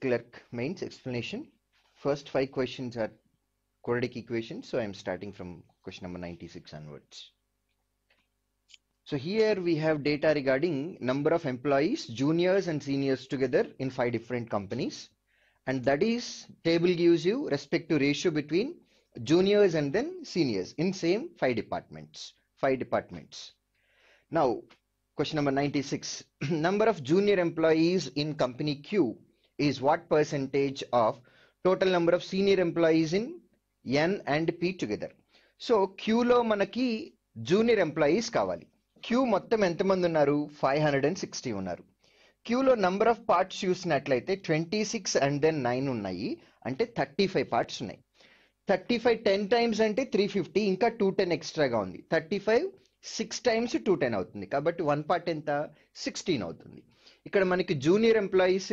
clerk mains explanation. First five questions are quadratic equations. So I'm starting from question number 96 onwards. So here we have data regarding number of employees, juniors and seniors together in five different companies. And that is table gives you respect to ratio between juniors and then seniors in same five departments, five departments. Now, question number 96, number of junior employees in company Q is what percentage of total number of senior employees in N and P together so క్యూలో మనకి junior employees కావాలి queue మొత్తం ఎంతమంది ఉన్నారు five hundred and sixty ఉన్నారు క్యూలో number of parts చూసినట్లయితే twenty six and then nine ఉన్నాయి అంటే థర్టీ ఫైవ్ పార్ట్స్ ఉన్నాయి థర్టీ ఫైవ్ టెన్ టైమ్స్ అంటే త్రీ ఫిఫ్టీ ఇంకా టూ టెన్ ఎక్స్ట్రాగా ఉంది thirty five six times two ten అవుతుంది కాబట్టి వన్ పార్ట్ ఎంత సిక్స్టీన్ అవుతుంది ఇక్కడ మనకి junior employees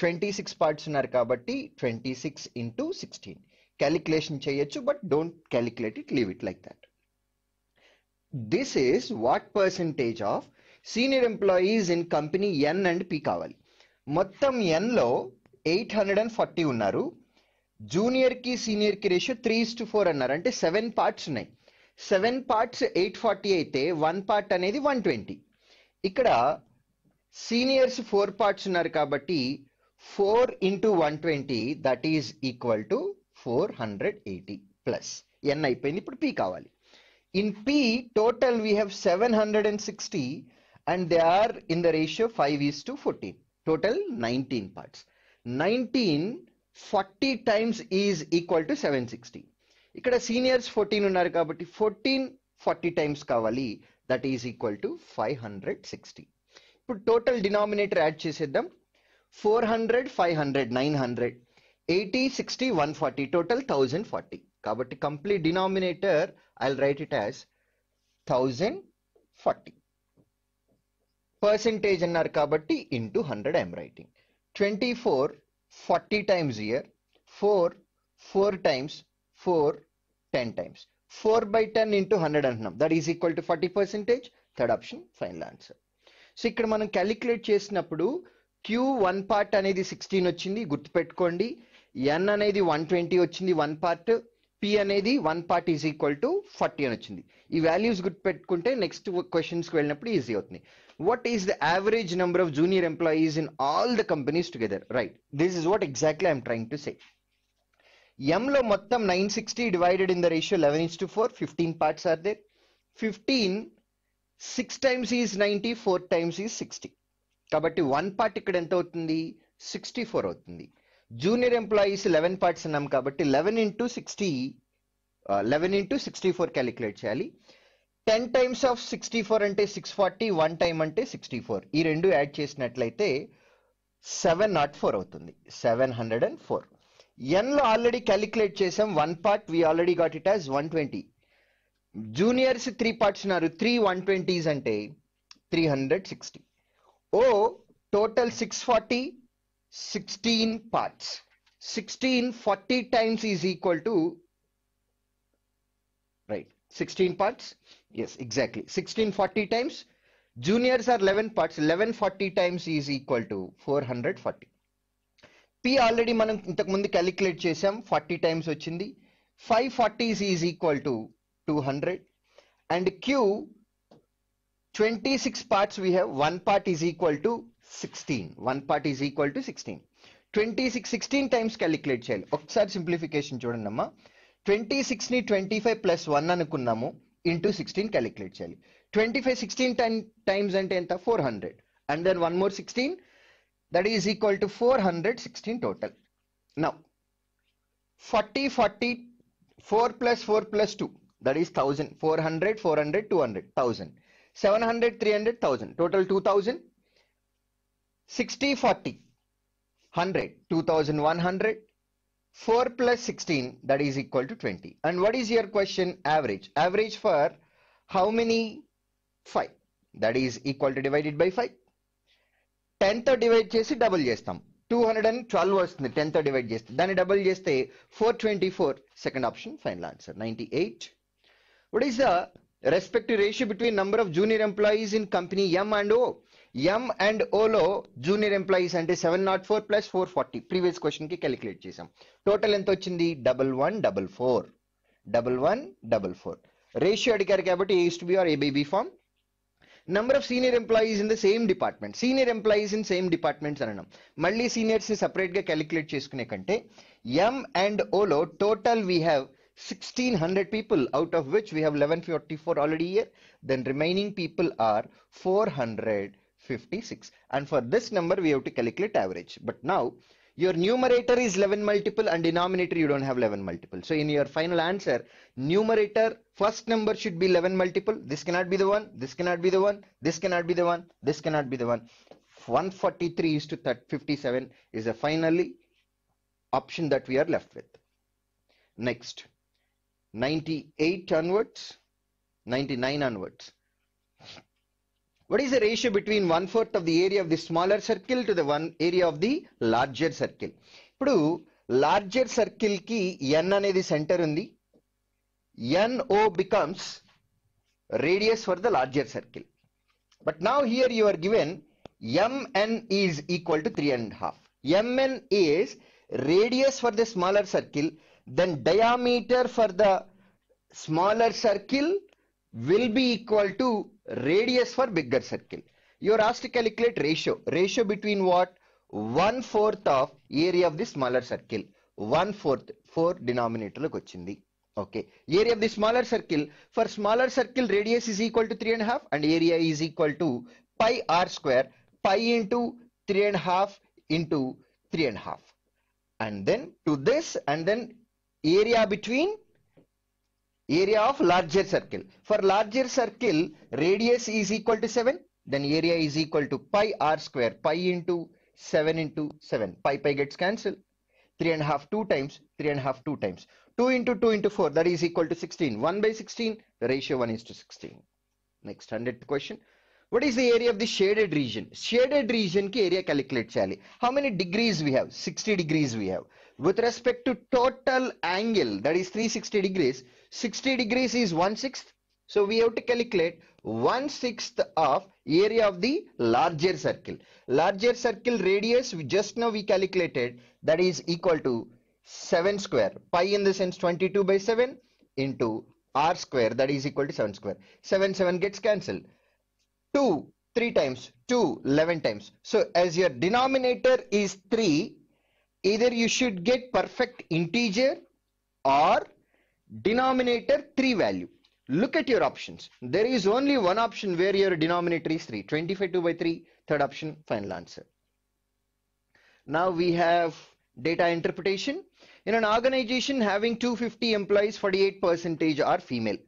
twenty six parts ఉన్నారు కాబట్టి twenty six into sixteen calculation చేయొచ్చు but don't calculate it leave it like that this is what percentage of senior employees in company N and P కావాలి మొత్తం ఎన్లో eight hundred and forty ఉన్నారు జూనియర్కి సీనియర్కి ratio three is to four అన్నారు అంటే seven parts ఉన్నాయి seven parts eight forty అయితే వన్ పార్ట్ అనేది వన్ ట్వంటీ ఇక్కడ సీనియర్స్ ఫోర్ పార్ట్స్ ఉన్నారు కాబట్టి four into one twenty that is equal to four hundred eighty plus N అయిపోయింది ఇప్పుడు పీ కావాలి in P total we have seven hundred and sixty and they are in the ratio five is to fourteen total nineteen parts nineteen forty times is equal to seven sixty ఇక్కడ seniors fourteen ఉన్నారు కాబట్టి fourteen forty times కావాలి that is equal to five hundred sixty ఇప్పుడు total denominator add చేసేద్దాం four hundred five hundred nine hundred eighty sixty one forty total thousand forty కాబట్టి complete denominator I write it as thousand forty percentage అన్నారు కాబట్టి into hundred I'm writing twenty four forty times here four four times four ten times four by ten into hundred అంటున్నాం that is equal to forty percentage third option final answer so ఇక్కడ మనం calculate చేసినప్పుడు Q one part అనేది సిక్స్టీన్ వచ్చింది గుర్తుపెట్టుకోండి N అనేది one twenty వచ్చింది వన్ పార్ట్ పి అనేది one part is equal to forty అని వచ్చింది ఈ వాల్యూస్ గుర్తుపెట్టుకుంటే నెక్స్ట్ క్వశ్చన్స్కి వెళ్ళినప్పుడు ఈజీ అవుతుంది what is the average number of junior employees in all the companies together right this is what exactly I'm trying to say లో మొత్తం nine sixty divided in the ratio eleven is to four fifteen parts are there fifteen six times is ninety four times is sixty కాబట్టి one part ఇక్కడ ఎంత అవుతుంది sixty four అవుతుంది junior employees eleven parts అన్నాం కాబట్టి eleven into sixty eleven into sixty four calculate చేయాలి ten times of sixty four అంటే six forty one time అంటే సిక్స్టీ ఫోర్ ఈ రెండు యాడ్ చేసినట్లయితే సెవెన్ నాట్ ఫోర్ అవుతుంది సెవెన్ హండ్రెడ్ అండ్ ఫోర్ ఎన్లో ఆల్రెడీ క్యాలిక్యులేట్ చేసాం one part we already got it as one twenty juniors three parts ఉన్నారు three one twenties అంటే three hundred sixty Oh, total 640, 16 parts. 16, 40 times is equal to, right, 16 parts. Yes, exactly. 1640 times. Juniors are 11 parts. 1140 times is equal to 440. P already మనం ఇంతకుముందు calculate చేసాం forty times వచ్చింది five forties is equal to two hundred and Q 26 parts we have, one part is equal to 16. One part is equal to 16. 26, 16 times calculate చేయాలి ఒకసారి simplification చూడండి అమ్మా twenty సిక్స్ని twenty five plus one అనుకున్నాము into sixteen calculate చేయాలి twenty five sixteen time times అంటే ఎంత four hundred and then one more sixteen that is equal to four hundred sixteen total now forty forty four plus four plus two that is thousand four hundred four hundred two hundred thousand 700, 300, 1000. Total 2000. 60, 40. 100, 2100. 4 plus 16 that is equal to 20. And what is your question? Average. Average for how many? 5. That is equal to divided by 5. 10th divided చేసి double చేస్తాం thumb. 212 was the వస్తుంది tenth divided చేస్తే దాన్ని double చేస్తే four four twenty four second option సెకండ్ answer ninety eight. what is the respective ratio between number of junior employees in company M and O M and ఓలో junior employees అంటే seven nought four plus four forty previous క్వశ్చన్కి calculate చేసాం total ఎంత వచ్చింది double one double four double one double four ratio అడిగారు కాబట్టి as to B are ABB form number of senior employees in the same department senior employees in same departments అనడం మళ్ళీ separate సపరేట్గా calculate చేసుకునే కంటే M and ఓలో total we have 1600 people out of which we have 1144 already here then remaining people are 456 and for this number we have to calculate average but now your numerator is 11 multiple and denominator you don't have 11 multiple so in your final answer numerator first number should be 11 multiple this cannot be the one this cannot be the one this cannot be the one this cannot be the one 143 is to 57 is a finally option that we are left with next 98 onwards, 99 onwards. What is the ratio between one fourth of the area of the smaller circle to the one area of the larger circle? Ippidu, larger circle ki n ane the center undi. o becomes radius for the larger circle. But now here you are given m n is equal to 3 and half. m n is radius for the smaller circle then diameter for the smaller circle will be equal to radius for bigger circle. You are asked to calculate ratio. Ratio between what? One fourth of area of the smaller circle. One fourth, four denominator look ochindi. Okay. Area of the smaller circle. For smaller circle, radius is equal to three and a half, and area is equal to pi r square, pi into three and a half into three and a half. And then to this, and then area between area of larger circle. For larger circle, radius is equal to 7, then area is equal to pi r square, pi into 7 into 7. Pi pi gets cancelled. 3 and a half 2 times, 3 and a half 2 times. 2 into 2 into 4, that is equal to 16. 1 by 16, the ratio 1 is to 16. Next 100th question. What is the area of the shaded region? Shaded region ki area calculate chali. How many degrees we have? 60 degrees we have. With respect to total angle, that is 360 degrees, 60 degrees is 1 sixth. So we have to calculate 1 sixth of area of the larger circle. Larger circle radius, we just now we calculated, that is equal to 7 square. Pi in the sense 22 by 7 into r square, that is equal to 7 square. 7, 7 gets cancelled. 2 3 times 2 11 times so as your denominator is 3 either you should get perfect integer or denominator 3 value look at your options there is only one option where your denominator is 3 25 2 by 3 third option final answer now we have data interpretation in an organization having 250 employees 48 percentage are female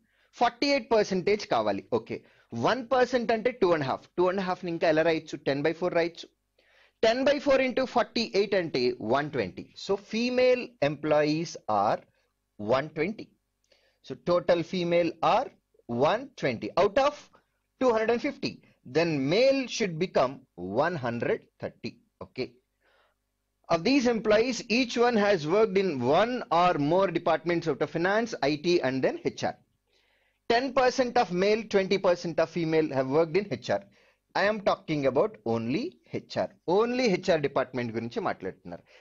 48 percentage kavali okay one percent అంటే two and half two and హాఫ్ని ఇంకా ఎలా రాయొచ్చు ten by four రాయొచ్చు ten by four into forty eight అంటే one twenty so female employees are one twenty so total female are one twenty out of two hundred and fifty then male should become one hundred thirty okay Of these employees, each one has worked in one or more departments out of finance, IT, and then HR. 10% of male, 20% of female have worked in HR. I am talking about only HR. Only HR department.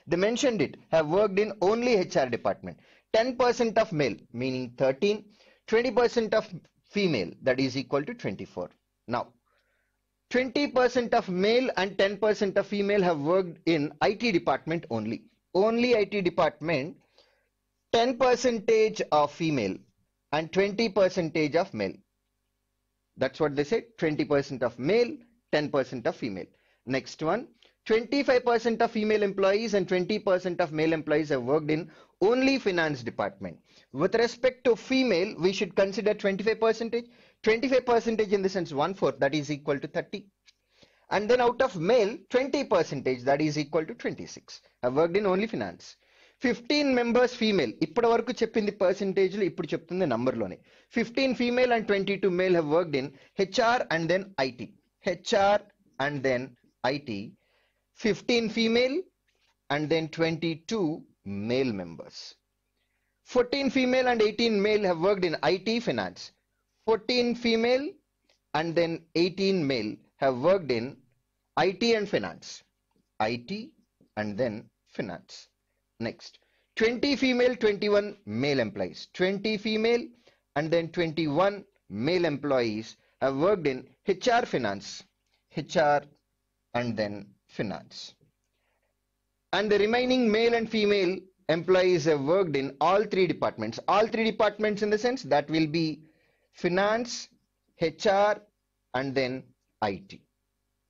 They mentioned it. Have worked in only HR department. 10% of male, meaning 13. 20% of female, that is equal to 24. Now, 20% of male and 10% of female have worked in IT department only. Only IT department. 10% of female and 20 percentage of male. That's what they said 20% of male, 10% of female. Next one 25% of female employees and 20% of male employees have worked in only finance department. With respect to female, we should consider 25%. 25% in the sense one fourth that is equal to 30. And then out of male, 20% that is equal to 26. Have worked in only finance. 15 members female. ఇప్పటి వరకు చెప్పింది percentage లో ఇప్పుడు చెప్తుంది number లోనే 15 female and 22 male have worked in HR and then IT. HR and then IT. 15 female and then 22 male members. 14 female and 18 male have worked in IT finance. 14 female and then 18 male have worked in IT and finance. IT and then finance next 20 female 21 male employees 20 female and then 21 male employees have worked in HR finance HR and then finance and the remaining male and female employees have worked in all three departments all three departments in the sense that will be finance HR and then IT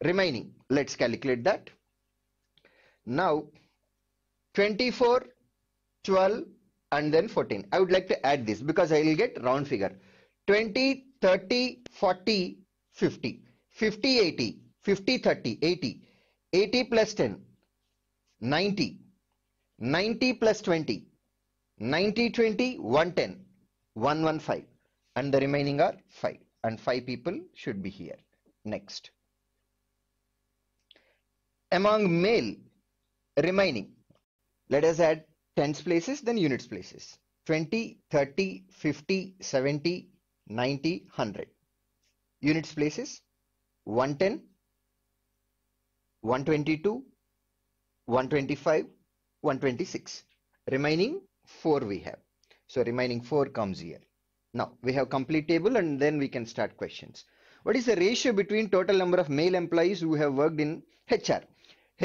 remaining let's calculate that now 24 12 and then 14 i would like to add this because i will get round figure 20 30 40 50 50 80 50 30 80 80 plus 10 90 90 plus 20 90 20 110 115 and the remaining are 5 and 5 people should be here next among male remaining let us add tens places, then units places. 20, 30, 50, 70, 90, 100. Units places 110, 122, 125, 126. Remaining 4 we have. So remaining 4 comes here. Now we have complete table and then we can start questions. What is the ratio between total number of male employees who have worked in HR?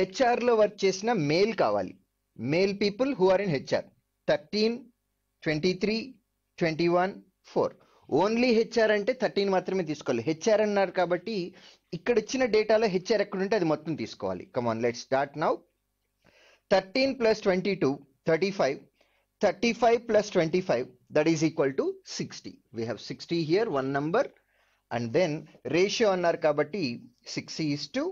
HR లో work చేసిన male కావాలి male people male are in HR in twenty three twenty one four only HR అంటే thirteen మాత్రమే తీసుకోవాలి HR అన్నారు కాబట్టి ఇక్కడ ఇచ్చిన డేటాలో హెచ్ఆర్ ఎక్కడుంటే అది మొత్తం తీసుకోవాలి come on let start now thirteen plus twenty two thirty five thirty five plus twenty five that is equal to sixty we have sixty here one number and then ratio అన్నారు కాబట్టి six is to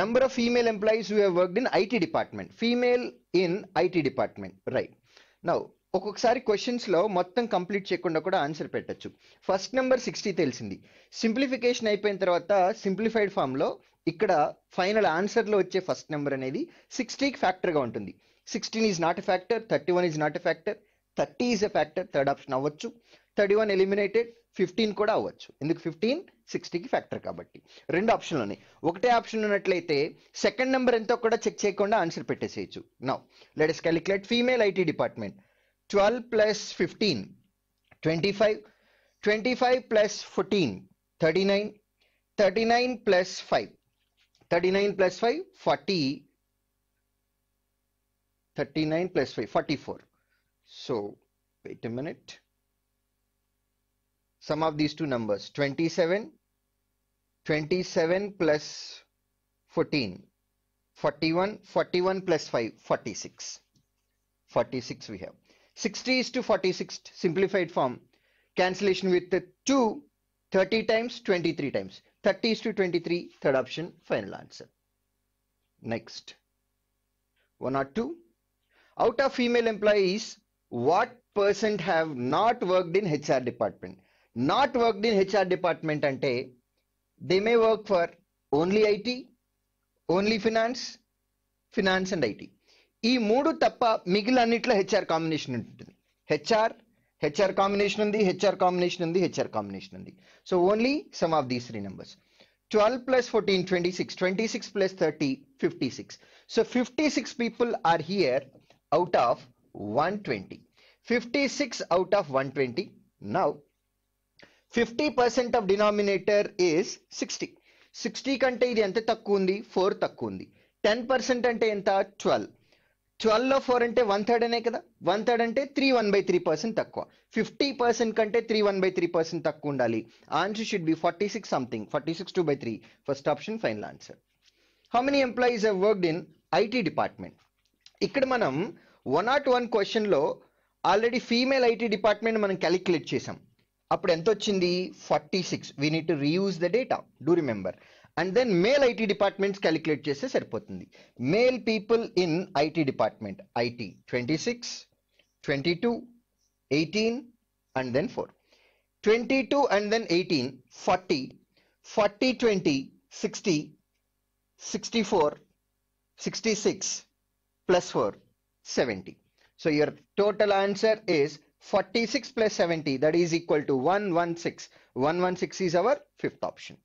number of female employees you have worked in IT department female in IT department right now ఒక్కొక్కసారి క్వశ్చన్స్లో మొత్తం complete చేయకుండా కూడా answer పెట్టచ్చు first number sixty తెలిసింది simplification అయిపోయిన తర్వాత సింప్లిఫైడ్ ఫామ్లో ఇక్కడ ఫైనల్ ఆన్సర్లో వచ్చే ఫస్ట్ నెంబర్ అనేది సిక్స్టీకి ఫ్యాక్టర్గా ఉంటుంది sixteen is not a factor thirty one is not a factor thirty is a factor third option అవ్వచ్చు థర్టీ వన్ ఎలిమినేటెడ్ ఫిఫ్టీన్ కూడా అవ్వచ్చు ఎందుకు ఫిఫ్టీన్ సిక్స్టీకి ఫ్యాక్టర్ కాబట్టి రెండు ఆప్షన్లు ఉన్నాయి ఒకటే ఆప్షన్ ఉన్నట్లయితే సెకండ్ నెంబర్ ఎంతో కూడా చెక్ చేయకుండా ఆన్సర్ పెట్టేసేయచ్చు now is calculate female IT department twelve plus fifteen twenty five twenty five plus fourteen thirty nine thirty nine plus five thirty nine plus five forty thirty nine plus five forty four so wait a minute sum of these two numbers 27 27 plus 14 41 41 plus 5 46 46 we have 60 is to 46 simplified form cancellation with the 2 30 times 23 times 30 is to 23 third option final answer next one or two out of female employees what percent have not worked in HR department not worked in HR department అంటే they may work for only IT only finance finance and IT ఈ మూడు తప్ప మిగిలిన్నిట్లో HR combination ఉంటుంది HR HR combination ఉంది HR combination ఉంది HR combination ఉంది so only sum of these three numbers twelve plus fourteen twenty six twenty six plus thirty fifty six so fifty six people are here out of one twenty fifty six out of one twenty now fifty percent of denominator is sixty sixty కంటే ఇది ఎంత తక్కువ ఉంది four తక్కువ ఉంది ten percent అంటే ఎంత twelve ట్వెల్వ్లో ఫోర్ అంటే వన్ థర్డ్ అనే కదా వన్ థర్డ్ అంటే three one by three percent తక్కువ ఫిఫ్టీ పర్సెంట్ కంటే three one by three percent తక్కువ ఉండాలి answer should be forty six something forty six two by three first option final answer how many employees have worked in IT department ఇక్కడ మనం one nought one క్వశ్చన్లో already female IT department మనం calculate చేసాం అప్పుడు ఎంత వచ్చింది forty six we need to reuse the data do remember and then male IT departments calculate చేస్తే సరిపోతుంది male people in IT department IT twenty six twenty two eighteen and then four twenty two and then eighteen forty forty twenty sixty sixty four sixty six plus four seventy so your total answer is 46 plus 70 that is equal to 116. 116 is our fifth option.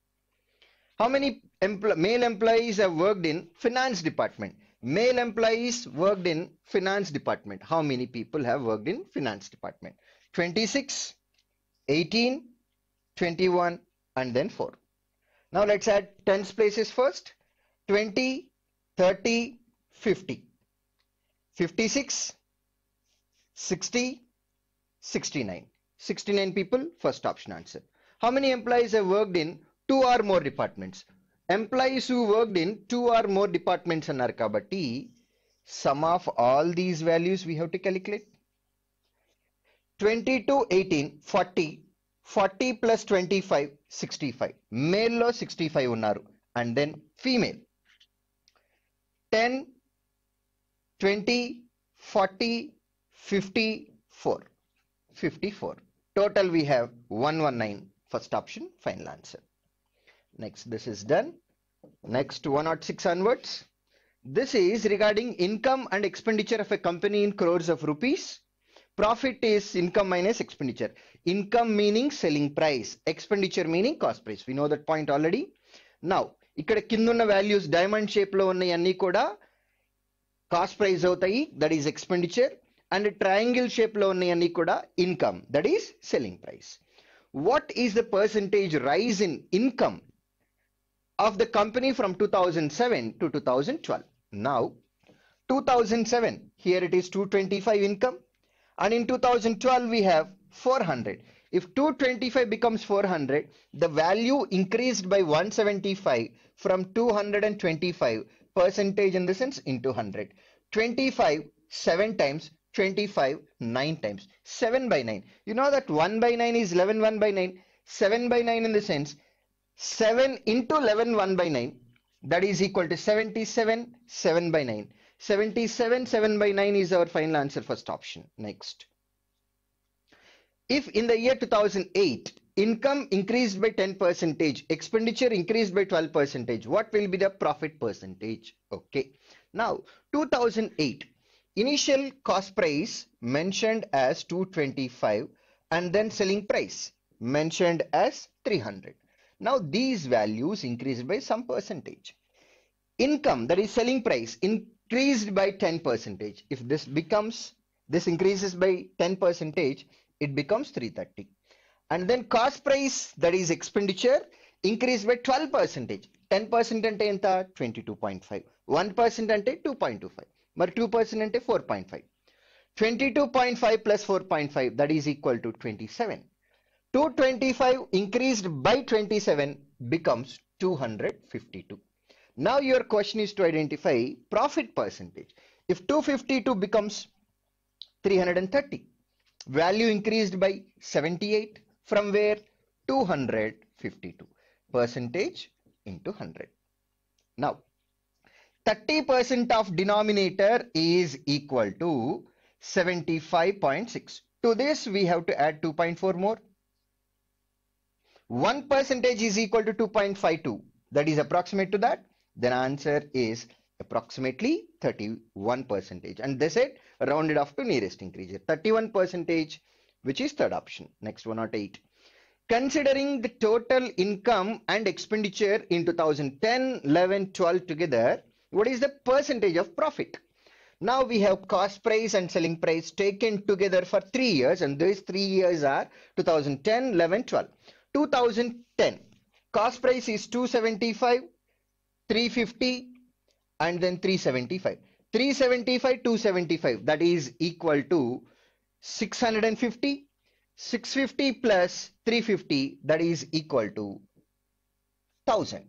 How many empl male employees have worked in finance department? Male employees worked in finance department. How many people have worked in finance department? 26, 18, 21 and then 4. Now let's add tens places first. 20, 30, 50. 56, 60, 69. 69 people, first option answer. How many employees have worked in two or more departments? Employees who worked in two or more departments are kabatti, sum of all these values we have to calculate. 20 to 18, 40, 40 plus 25, 65. Male lo 65 unnaru and then female. 10, 20, 40, 54. 54. Total we have 119. First option, final answer. Next, this is done. Next, 106 onwards. This is regarding income and expenditure of a company in crores of rupees. Profit is income minus expenditure. Income meaning selling price. Expenditure meaning cost price. We know that point already. Now, ఇక్కడ values diamond diamond షేప్లో ఉన్నాయన్నీ కూడా cost cost price that that is expenditure and triangle shape ఉన్నాయన్నీ కూడా income that income. That is selling price. What is the percentage rise in income of the company from 2007 to 2012. Now, 2007, here it is 225 income. And in 2012, we have 400. If 225 becomes 400, the value increased by 175 from 225 percentage in the sense into 100. 25, 7 times 25 9 times 7 by 9 you know that 1 by 9 is 11 1 by 9 7 by 9 in the sense 7 into 11 1 by 9 that is equal to 77 7 by 9 77 7 by 9 is our final answer first option next if in the year 2008 income increased by 10 percentage expenditure increased by 12 percentage what will be the profit percentage okay now 2008 Initial cost price mentioned as 225 and then selling price mentioned as 300. Now these values increased by some percentage. Income that is selling price increased by 10 percentage. If this becomes this increases by 10 percentage it becomes 330 and then cost price that is expenditure increased by 12 percentage 10 percent ante 22.5 1 percent and 2.25 మరి two percent అంటే four point five twenty two point five plus four point five that is equal now your question is to identify profit percentage if 252 becomes 330 value increased by 78 from where 252 percentage into 100 now 30% of denominator is equal to 75.6. To this, we have to add 2.4 more. 1 percentage is equal to 2.52. That is approximate to that. Then answer is approximately 31 percentage. And they said rounded off to nearest increase. 31 percentage, which is third option. Next one not eight. Considering the total income and expenditure in 2010, 11, 12 together, what is the percentage of profit now we have cost price and selling price taken together for three years and these three years are 2010 11 12 2010 cost price is 275 350 and then 375 375 275 that is equal to 650 650 plus 350 that is equal to 1000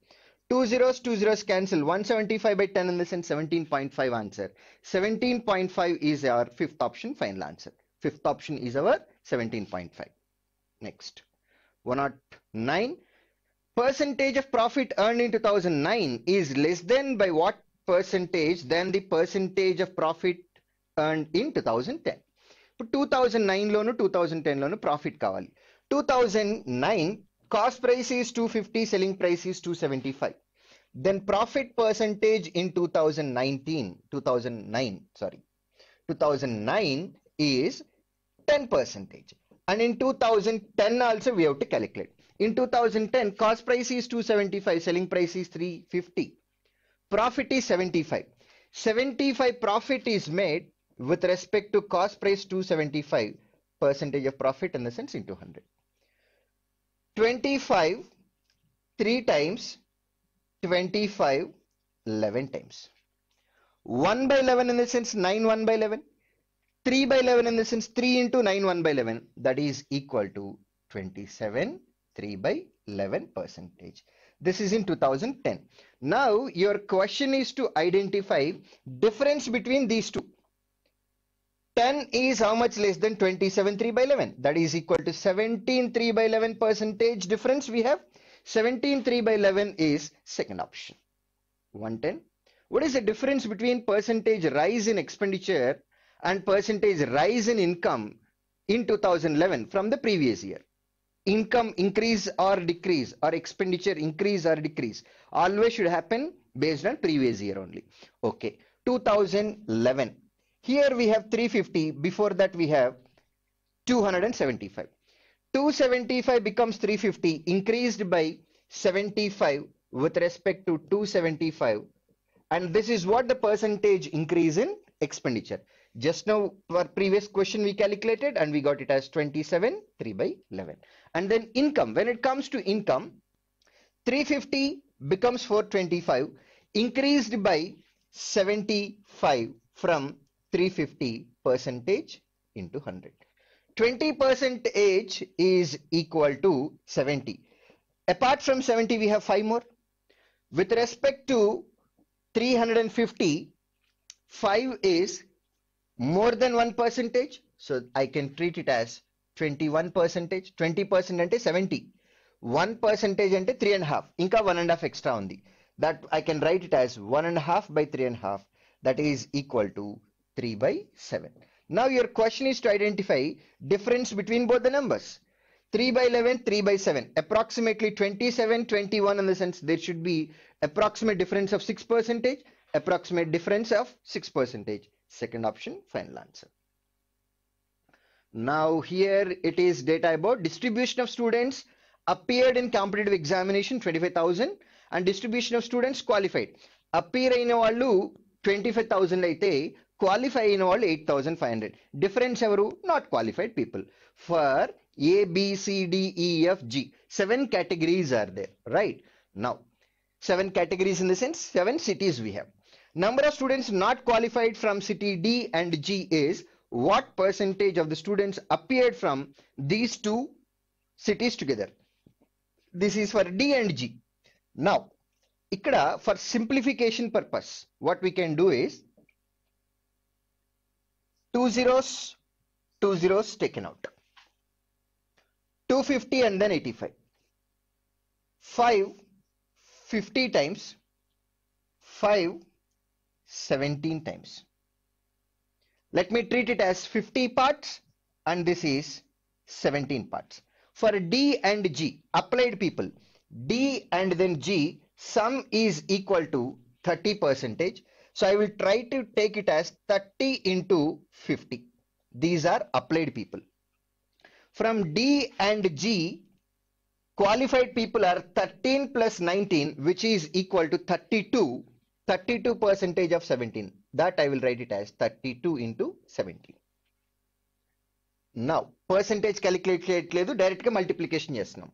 Two zeros, two zeros cancel. 175 by 10 in this and 17.5 answer. 17.5 is our fifth option final answer. Fifth option is our 17.5. Next. 109. Percentage of profit earned in 2009 is less than by what percentage than the percentage of profit earned in 2010. 2009 loan thousand నైన్లోను two thousand profit? cost price is 250 selling price is 275 then profit percentage in 2019 2009 sorry 2009 is 10 percentage and in 2010 also we have to calculate in 2010 cost price is 275 selling price is 350 profit is 75 75 profit is made with respect to cost price 275 percentage of profit in the sense into 100 25 3 times 25 11 times 1 by 11 in the sense 9 1 by 11 3 by 11 in the sense 3 into 9 1 by 11 that is equal to 27 3 by 11 percentage this is in 2010 now your question is to identify difference between these two 10 is how much less than 27 3 by 11 that is equal to 17 3 by 11 percentage difference we have 17 3 by 11 is second option 110 what is the difference between percentage rise in expenditure and percentage rise in income in 2011 from the previous year income increase or decrease or expenditure increase or decrease always should happen based on previous year only okay 2011 here we have 350. Before that we have 275. 275 becomes 350 increased by 75 with respect to 275 and this is what the percentage increase in expenditure just now for previous question we calculated and we got it as 27 3 by 11 and then income when it comes to income 350 becomes 425 increased by 75 from 350 percentage into 100. 20 percentage is equal to 70. Apart from 70, we have five more. With respect to 350, 5 is more than 1 percentage. So I can treat it as 21 percentage. 20 percent and 70. 1 percentage and 3 and half. Inka 1 and half extra on the. That I can write it as 1 and half by 3 and half. That is equal to 3 by 7. Now your question is to identify difference between both the numbers. 3 by 11, 3 by 7, approximately 27, 21 in the sense there should be approximate difference of 6 percentage, approximate difference of 6 percentage. Second option, final answer. Now here it is data about distribution of students appeared in competitive examination 25,000 and distribution of students qualified. Appear అయిన వాళ్ళు twenty-five thousand five Qualify in all 8,500. Difference five hundred not qualified people for A, B, C, D, E, F, G. Seven categories are there, right? Now, seven categories in seven sense, seven cities we have. Number of students not qualified from city D and G is what percentage of the students appeared from these two cities together. This is for D and G. Now, ikkada for simplification purpose, what we can do is two zeros two zeros taken out 250 and then 85 5 50 times 5 17 times let me treat it as 50 parts and this is 17 parts for D and G applied people D and then G sum is equal to 30 percentage so I will try to take it as 30 into 50. These are applied people. From D and G, qualified people are 13 plus 19, which is equal to 32, 32 percentage of 17. That I will write it as 32 into 17. Now, percentage calculate లేదు direct multiplication. Yes, now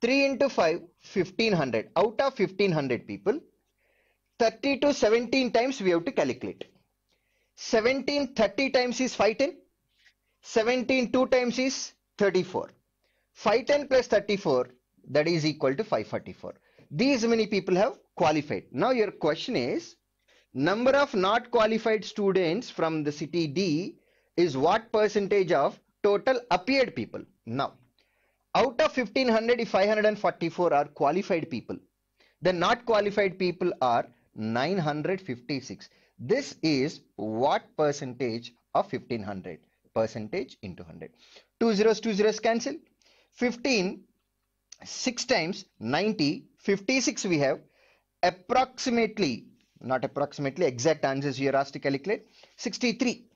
3 into 5, 1500. Out of 1500 people. 30 to 17 times we have to calculate. 17 30 times is 510. 17 2 times is 34. 510 plus 34 that is equal to 544. These many people have qualified. Now your question is number of not qualified students from the city D is what percentage of total appeared people? Now out of 1500 if 544 are qualified people the not qualified people are 956. This is what percentage of 1500? Percentage into 100. Two zeros, two zeros cancel. 15, 6 times 90, 56 we have. Approximately, not approximately, exact answers you are asked to calculate. 63.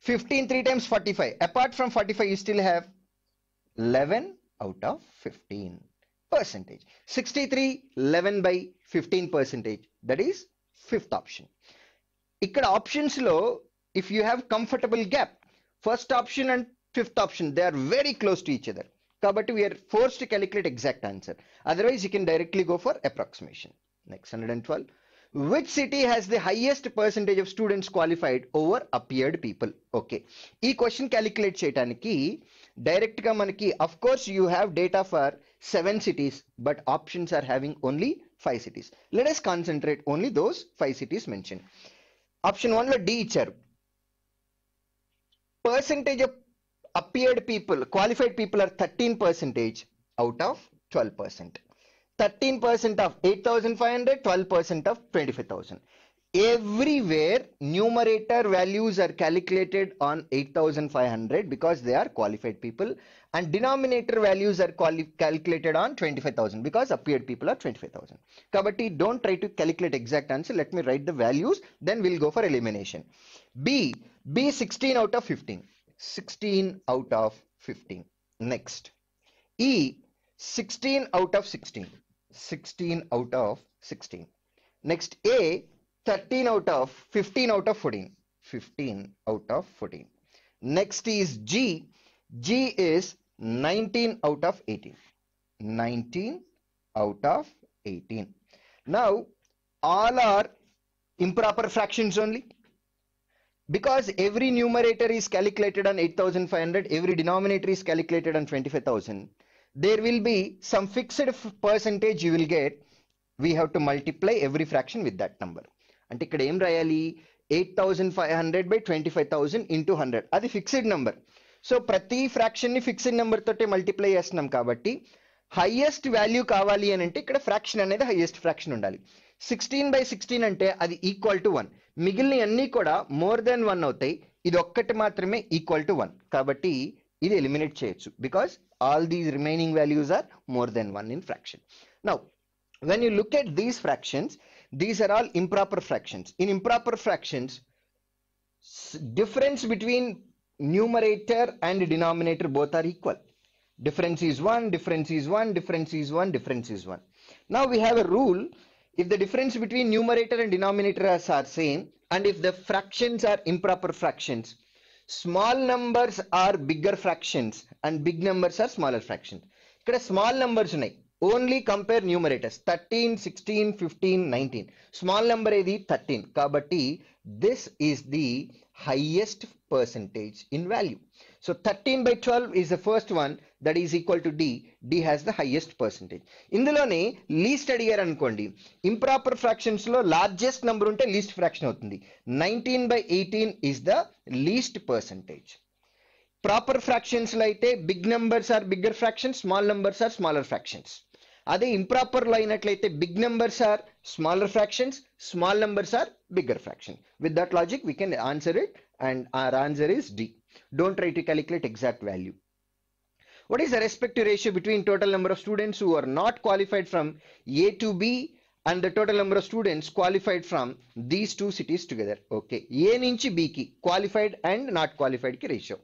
15 3 times 45 apart from 45 you still have 11 out of 15 percentage 63 11 by 15 percentage that is fifth option ikkada options lo if you have comfortable gap first option and fifth option they are very close to each other but we are forced to calculate exact answer otherwise you can directly go for approximation next 112 which city has the highest percentage of students qualified over appeared people okay e question calculate cheyataniki direct ga manaki of course you have data for seven cities but options are having only five cities. Let us concentrate only those five cities mentioned. Option 1 la D icharu. Percentage of appeared people, qualified people are 13 percentage out of 12 percent. 13 percent of 8,500, 12 percent of 25,000 everywhere numerator values are calculated on 8500 because they are qualified people and denominator values are calculated on 25000 because appeared people are 25000 kabatti don't try to calculate exact answer let me write the values then we'll go for elimination b b 16 out of 15 16 out of 15 next e 16 out of 16 16 out of 16 next a 13 out of 15 out of 14 15 out of 14 next is G G is 19 out of 18 19 out of 18 now all are improper fractions only because every numerator is calculated on 8500 every denominator is calculated on 25000 there will be some fixed percentage you will get we have to multiply every fraction with that number అంటే ఇక్కడ ఏం రాయాలి eight thousand five hundred by twenty five thousand into hundred అది fixed number so ప్రతి ఫ్రాక్షన్ని fixed number తోటే multiply చేస్తున్నాం కాబట్టి హైయెస్ట్ వాల్యూ కావాలి అని అంటే ఇక్కడ ఫ్రాక్షన్ అనేది హైయెస్ట్ ఫ్రాక్షన్ ఉండాలి సిక్స్టీన్ బై సిక్స్టీన్ అంటే అది ఈక్వల్ టు వన్ మిగిలిన అన్నీ కూడా మోర్ దెన్ వన్ అవుతాయి ఇది ఒక్కటి మాత్రమే ఈక్వల్ టు వన్ కాబట్టి ఇది ఎలిమినేట్ చేయొచ్చు because all these remaining values are more than one in fraction now when you look at these fractions These are all improper fractions. In improper fractions, difference between numerator and denominator both are equal. Difference is 1, difference is 1, difference is 1, difference is 1. Now we have a rule. If the difference between numerator and denominator are same and if the fractions are improper fractions, small numbers are bigger fractions and big numbers are smaller fractions. small small numbers ఉన్నాయి only compare numerators thirteen sixteen fifteen nineteen small number ఏది thirteen కాబట్టి this is the highest percentage in value so thirteen by twelve is the first one that is equal to D D has the highest percentage ఇందులోనే least అడిగారు అనుకోండి improper ఫ్రాక్షన్స్లో largest number ఉంటే least fraction అవుతుంది nineteen by eighteen is the least percentage proper ఫ్రాక్షన్స్లో అయితే big numbers are bigger fractions small numbers are smaller fractions అదే ఇంప్రాపర్లో అయినట్లయితే big numbers are smaller fractions small numbers are bigger fraction with that logic we can answer it and our answer is D don't try to calculate exact value what is the respective ratio between total number of students who are not qualified from A to B and the total number of students qualified from these two cities together. Okay, A nunchi B ki qualified and not qualified ki ratio.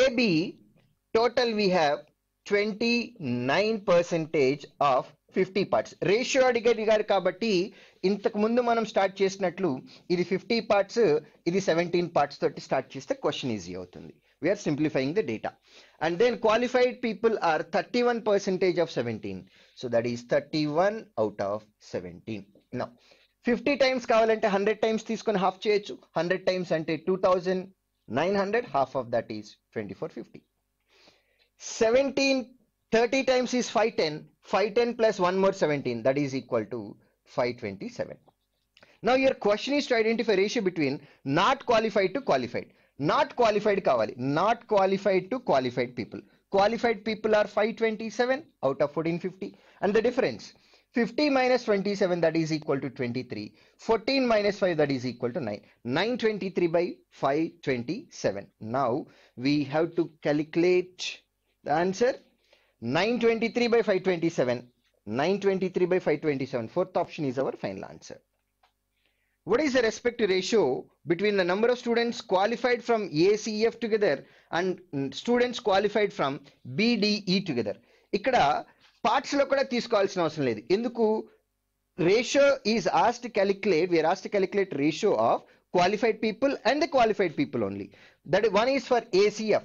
AB total we have twenty nine percentage of fifty parts ratio దిగారు కాబట్టి ఇంతకు ముందు మనం start చేసినట్లు ఇది fifty parts ఇది seventeen parts తోటి start చేస్తే క్వశ్చన్ ఈజీ అవుతుంది we are simplifying the data and then qualified people are thirty one percentage of seventeen so that is thirty one out of seventeen నా ఫిఫ్టీ టైమ్స్ కావాలంటే hundred times తీసుకొని half చేయొచ్చు hundred times అంటే two thousand nine hundred half of that is twenty four fifty 17 30 times is 510 510 plus 1 more 17 that is equal to 527 now your question is to identify ratio between not qualified to qualified not qualified kavali not qualified to qualified people qualified people are 527 out of 1450 and the difference 50 minus 27 that is equal to 23 14 minus 5 that is equal to 9 923 by 527 now we have to calculate the answer 923 by 527. 923 by 527. Fourth option is our final answer. What is the respective ratio between the number of students qualified from ACEF together and students qualified from BDE together? Ikkada parts lokada teesukovalsina avasaram ledhu. Enduku ratio is asked to calculate we are asked to calculate ratio of qualified people and the qualified people only. That one is for ACF.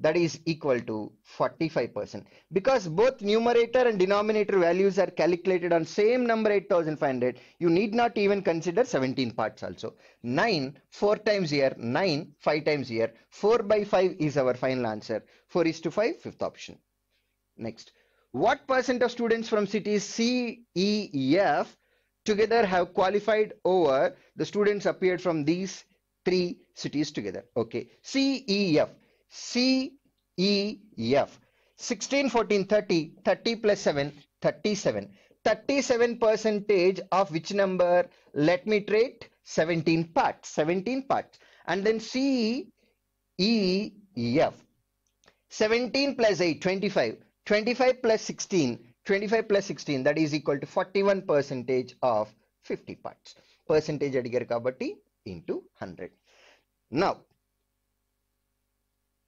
that is equal to 45% because both numerator and denominator values are calculated on same number 8500 you need not even consider 17 parts also 9 4 times here 9 5 times here 4 by 5 is our final answer 4 is to 5 fifth option next what percent of students from cities C E F together have qualified over the students appeared from these three cities together okay C E F CEF. 16, 14, 30, 30 plus 7, 37. 37 percentage of which number? Let me treat 17 parts, 17 parts. And then CEF. 17 plus 8, 25. 25 plus 16, 25 plus 16, that is equal to 41 percentage of 50 parts. Percentage ಅಡಿಗೆರು ಕಾಬಟ್ಟಿ into 100. Now,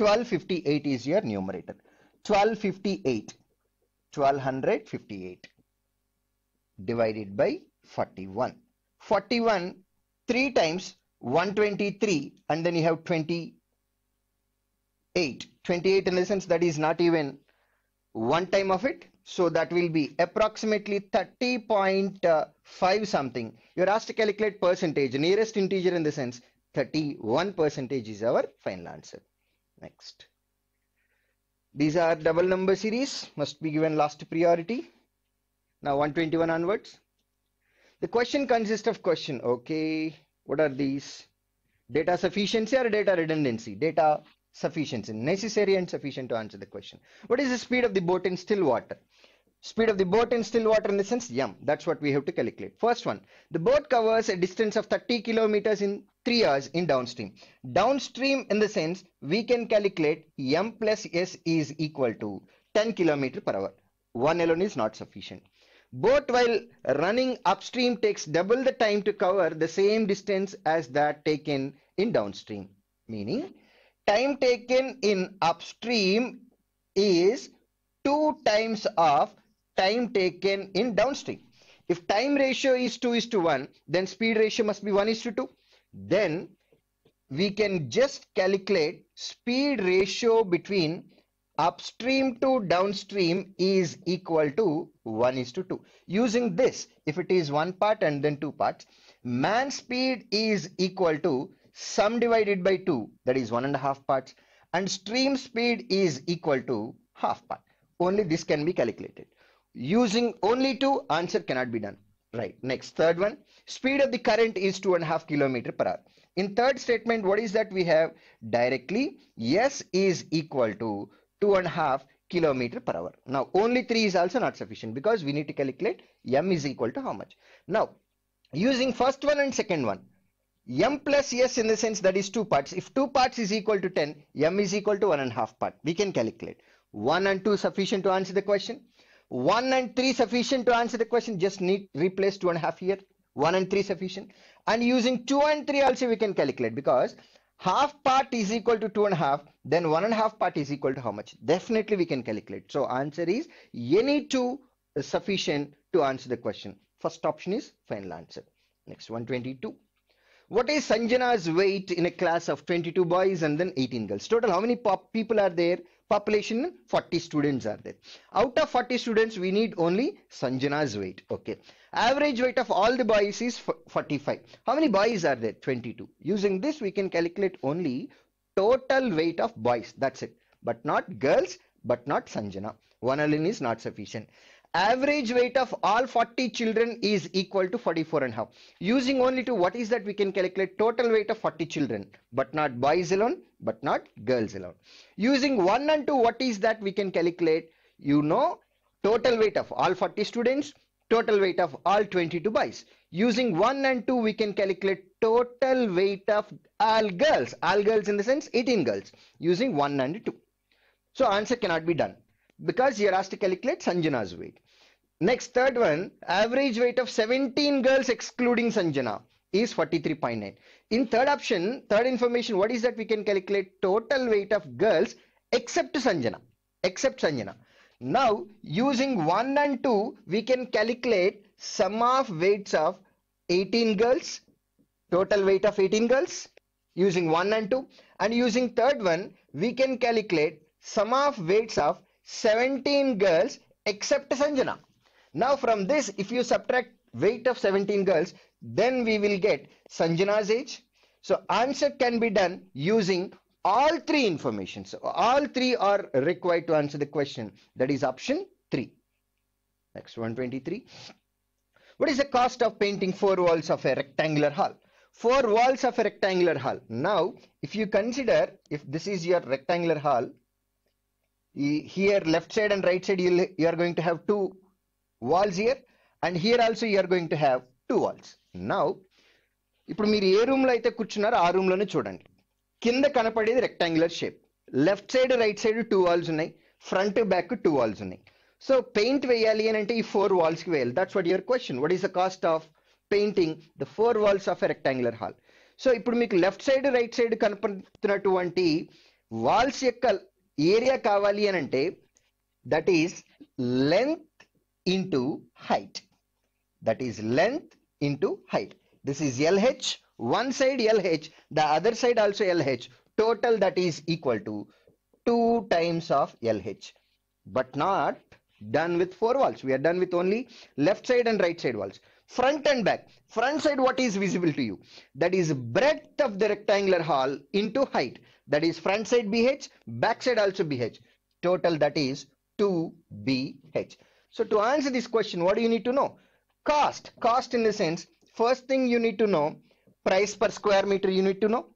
1258 is your numerator. 1258. 1258 divided by 41. 41 3 times 123 and then you have 28. 28 in the sense that is not even one time of it. So that will be approximately 30.5 something. You're asked to calculate percentage, nearest integer in the sense 31 percentage is our final answer. Next. These are double number series, must be given last priority. Now 121 onwards. The question consists of question. Okay, what are these? Data sufficiency or data redundancy? Data sufficiency, necessary and sufficient to answer the question. What is the speed of the boat in still water? Speed of the boat in still water in the sense m. That's what we have to calculate. First one, the boat covers a distance of 30 kilometers in 3 hours in downstream. Downstream in the sense we can calculate m plus s is equal to 10 kilometer per hour. One alone is not sufficient. Boat while running upstream takes double the time to cover the same distance as that taken in downstream. Meaning time taken in upstream is 2 times of time taken in downstream. If time ratio is 2 is to 1, then speed ratio must be 1 is to 2. Then we can just calculate speed ratio between upstream to downstream is equal to 1 is to 2. Using this, if it is one part and then two parts, man speed is equal to sum divided by 2, that is one and a half parts, and stream speed is equal to half part. Only this can be calculated using only two answer cannot be done right next third one speed of the current is two and a half kilometer per hour in third statement what is that we have directly yes is equal to two and a half kilometer per hour now only three is also not sufficient because we need to calculate m is equal to how much now using first one and second one m plus s in the sense that is two parts if two parts is equal to 10 m is equal to one and a half part we can calculate one and two sufficient to answer the question 1 and 3 sufficient to answer the question just need replace 2 and half here 1 and 3 sufficient and using 2 and 3 also we can calculate because half part is equal to 2 and half then 1 and half part is equal to how much definitely we can calculate so answer is any two is sufficient to answer the question first option is final answer next 122 what is Sanjana's weight in a class of 22 boys and then 18 girls total how many pop people are there population 40 students are there out of 40 students we need only sanjana's weight okay average weight of all the boys is 45 how many boys are there 22 using this we can calculate only total weight of boys that's it but not girls but not sanjana one alone is not sufficient average weight of all 40 children is equal to 44 and half using only two what is that we can calculate total weight of 40 children but not boys alone but not girls alone using one and two what is that we can calculate you know total weight of all 40 students total weight of all 22 boys using one and two we can calculate total weight of all girls all girls in the sense 18 girls using one and two so answer cannot be done because you're asked to calculate Sanjana's weight. Next, third one, average weight of 17 girls excluding Sanjana is 43.9. In third option, third information, what is that we can calculate total weight of girls except Sanjana, except Sanjana. Now, using 1 and 2, we can calculate sum of weights of 18 girls, total weight of 18 girls using 1 and 2 and using third one, we can calculate sum of weights of 17 girls except Sanjana. Now from this, if you subtract weight of 17 girls, then we will get Sanjana's age. So answer can be done using all three information. So all three are required to answer the question. That is option 3. Next 123. What is the cost of painting four walls of a rectangular hall? Four walls of a rectangular hall. Now, if you consider if this is your rectangular hall ఈ here left side and right side you are going to have two walls here and here also you are going to have two ఇప్పుడు మీరు ఏ రూమ్లో అయితే కూర్చున్నారో ఆ రూమ్లోనే చూడండి కింద కనపడేది rectangular shape left side right side two walls ఉన్నాయి ఫ్రంట్ బ్యాక్ టూ వాల్స్ ఉన్నాయి సో పెయింట్ వేయాలి అని అంటే ఈ ఫోర్ వాల్స్కి వేయాలి that's what your question what is the cost of painting the four walls of a rectangular hall so ఇప్పుడు మీకు లెఫ్ట్ సైడ్ రైట్ సైడ్ కనపడుతున్నటువంటి వాల్స్ యొక్క Area కావాలి అని అంటే that is length into height that is length into height this is one side LH, the other side also LH, total that is equal to 2 times of LH. But not done with 4 walls. We are done with only left side and right side walls. Front and back. Front side what is visible to you? That is breadth of the rectangular hall into height that is front side BH, back side also BH. Total that is 2BH. So to answer this question, what do you need to know? Cost. Cost in the sense, first thing you need to know, price per square meter you need to know.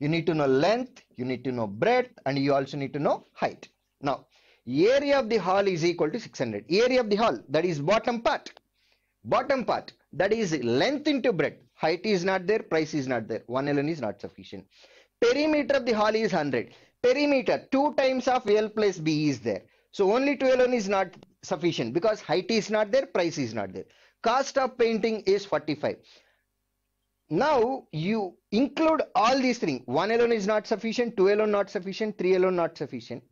You need to know length, you need to know breadth, and you also need to know height. Now, area of the hall is equal to 600. Area of the hall, that is bottom part. Bottom part, that is length into breadth. Height is not there, price is not there. One element is not sufficient perimeter of the hall is 100 perimeter 2 times of l plus b is there so only 2 alone is not sufficient because height is not there price is not there cost of painting is 45 now you include all these things one alone is not sufficient two alone not sufficient three alone not sufficient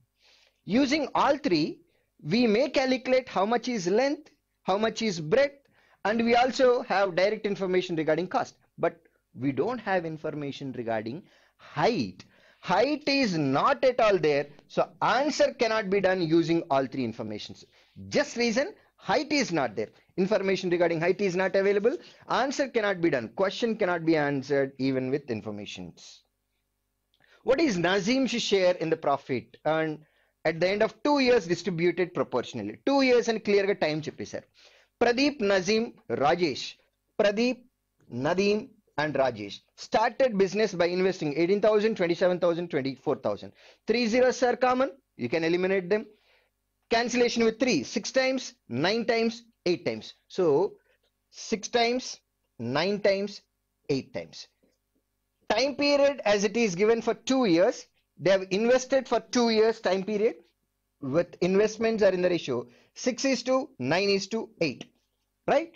using all three we may calculate how much is length how much is breadth and we also have direct information regarding cost but we don't have information regarding height height is not at all there so answer cannot be done using all three informations just reason height is not there information regarding height is not available answer cannot be done question cannot be answered even with informations what is nazim's share in the profit and at the end of two years distributed proportionally two years and clear the time sir. Pradeep, Nazim, Rajesh, Pradeep, Nadim and Rajesh started business by investing 18,000, 27,000, 24,000. Three zeros are common. You can eliminate them. Cancellation with three, six times, nine times, eight times. So six times, nine times, eight times. Time period as it is given for two years. They have invested for two years time period with investments are in the ratio 6 is to 9 is to 8 right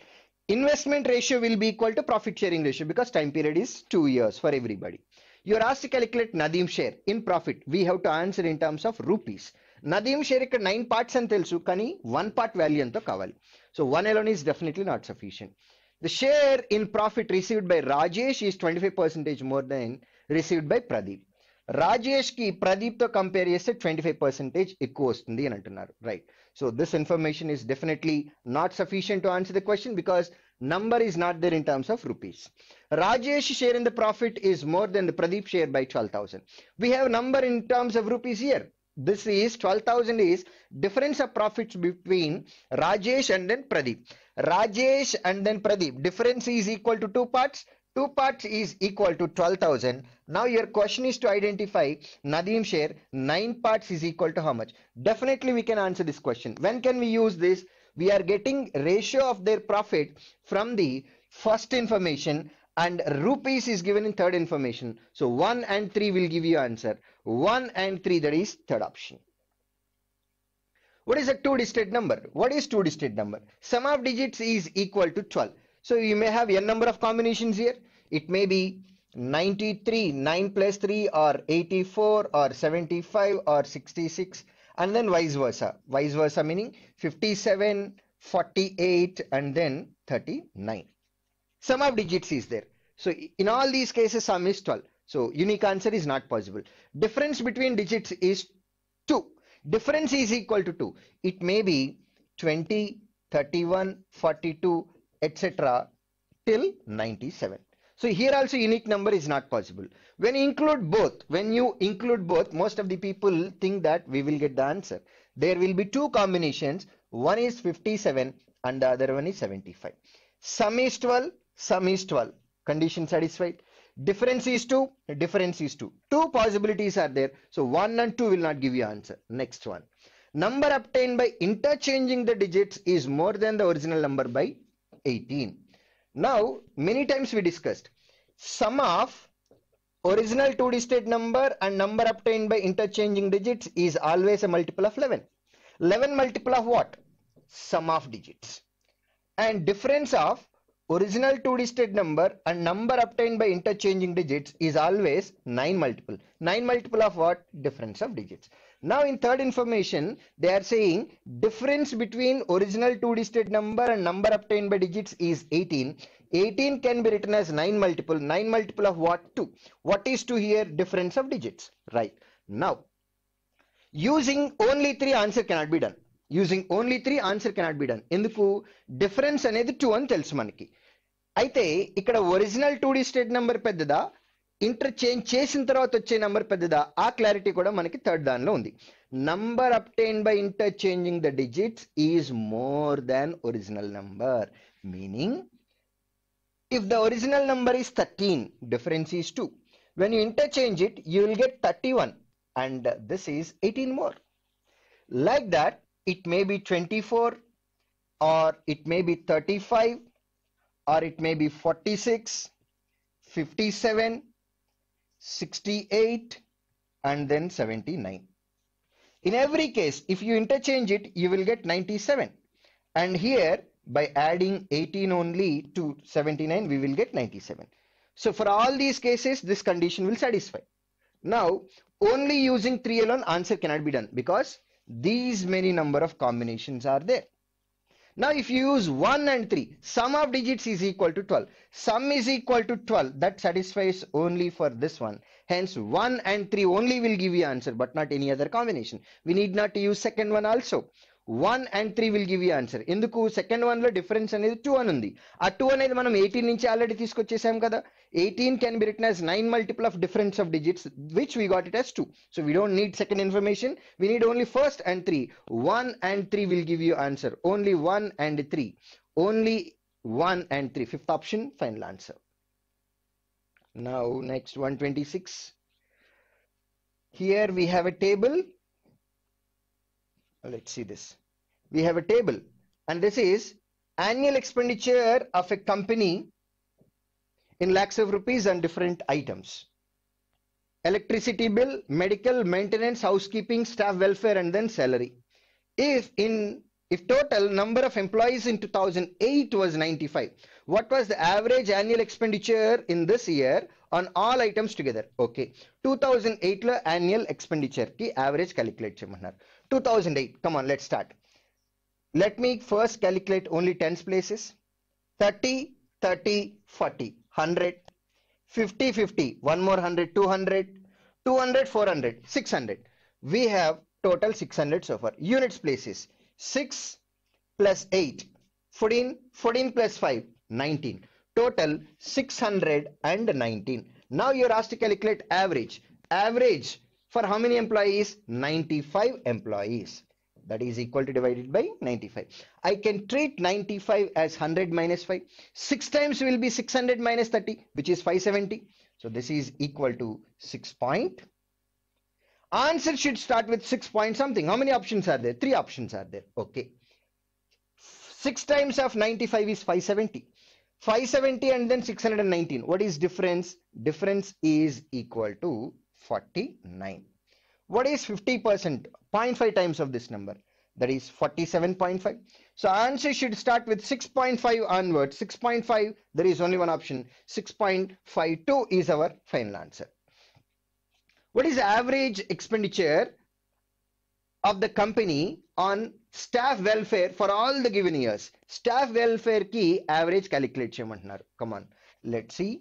investment ratio will be equal to profit sharing ratio because time period is two years for everybody. You are asked to calculate Nadim share in profit. We have to answer in terms of rupees. Nadim share is nine parts and telsu kani one part value and to kaval. So one alone is definitely not sufficient. The share in profit received by Rajesh is 25% more than received by Pradeep. Rajesh కి to తో compare చేస్తే 25 five percentage ఎక్కువ వస్తుంది అని అంటున్నారు right so this information is definitely not sufficient to answer the question because number is not there in terms of rupees. Rajesh share in the profit is more than the Pradeep share by 12,000. We have number in terms of rupees here. This is 12,000 is difference of profits between Rajesh and then Pradeep. Rajesh and then Pradeep. Difference is equal to two parts. 2 parts is equal to 12,000. Now your question is to identify Nadim share 9 parts is equal to how much? Definitely we can answer this question. When can we use this? We are getting ratio of their profit from the first information and rupees is given in third information. So 1 and 3 will give you answer. 1 and 3 that is third option. What is a two-digit number? What is two-digit number? Sum of digits is equal to 12. So you may have n number of combinations here. It may be 93, 9 plus 3 or 84 or 75 or 66 and then vice versa. Vice versa meaning 57, 48 and then 39. Sum of digits is there. So in all these cases sum is 12. So unique answer is not possible. Difference between digits is 2. Difference is equal to 2. It may be 20, 31, 42 etc till 97. So here also unique number is not possible. When you include both, when you include both, most of the people think that we will get the answer. There will be two combinations. One is 57 and the other one is 75. Sum is 12, sum is 12. Condition satisfied. Difference is 2, difference is 2. Two possibilities are there. So 1 and 2 will not give you answer. Next one. Number obtained by interchanging the digits is more than the original number by 18. Now, many times we discussed sum of original 2D state number and number obtained by interchanging digits is always a multiple of 11. 11 multiple of what? Sum of digits. And difference of original 2D state number and number obtained by interchanging digits is always 9 multiple. 9 multiple of what? Difference of digits. Now in third information, they are saying difference between original 2 digit number and number obtained by digits is 18. 18 can be written as 9 multiple. 9 multiple of what? 2. What is 2 here? Difference of digits. Right. Now, using only 3 answer cannot be done. Using using only three answer cannot be done ఎందుకు difference అనేది two అని తెలుసు మనకి అయితే ఇక్కడ original two-digit number పెద్దదా interchange చేసిన తర్వాత వచ్చే నెంబర్ పెద్దదా ఆ క్లారిటీ కూడా మనకి థర్డ్ దానిలో ఉంది number obtained by interchanging the digits is more than original number meaning if the original number is thirteen difference is two when you interchange it you will get thirty one and this is eighteen more like that it may be twenty four or it may be thirty five or it may be forty six fifty seven 68 and then 79. In every case, if you interchange it, you will get 97. And here, by adding 18 only to 79, we will get 97. So for all these cases, this condition will satisfy. Now, only using 3 alone answer cannot be done because these many number of combinations are there. Now if you use 1 and 3, sum of digits is equal to 12. Sum is equal to 12. That satisfies only for this one. Hence 1 and 3 only will give you answer but not any other combination. We need not use second one also. 1 and 3 will give you answer. In the second one, the difference is 2 and 2 and 2 18 inch already. 18 can be written as 9 multiple of difference of digits, which we got it as 2. So we don't need second information. We need only first and 3. 1 and 3 will give you answer. Only 1 and 3. Only 1 and 3. Fifth option, final answer. Now, next 126. Here we have a table let's see this we have a table and this is annual expenditure of a company in lakhs of rupees and different items electricity bill medical maintenance housekeeping staff welfare and then salary if in if total number of employees in 2008 was 95 what was the average annual expenditure in this year on all items together okay 2008 la annual expenditure ki average calculate chemannar 2008 come on let's start let me first calculate only tens places 30 30 40 100 50 50 one more 100 200 200 400 600 we have total 600 so far units places 6 plus 8 14 14 plus 5 19 total 619 now you're asked to calculate average average for how many employees? 95 employees. That is equal to divided by 95. I can treat 95 as 100 minus 5. 6 times will be 600 minus 30, which is 570. So this is equal to 6 point. Answer should start with 6 point something. How many options are there? 3 options are there. Okay. 6 times of 95 is 570. 570 and then 619. What is difference? Difference is equal to 49. What is 50%? 0.5 times of this number. That is 47.5. So answer should start with 6.5 onwards. 6.5, there is only one option. 6.52 is our final answer. What is average expenditure of the company on staff welfare for all the given years? Staff welfare key average calculate. Come on, let's see.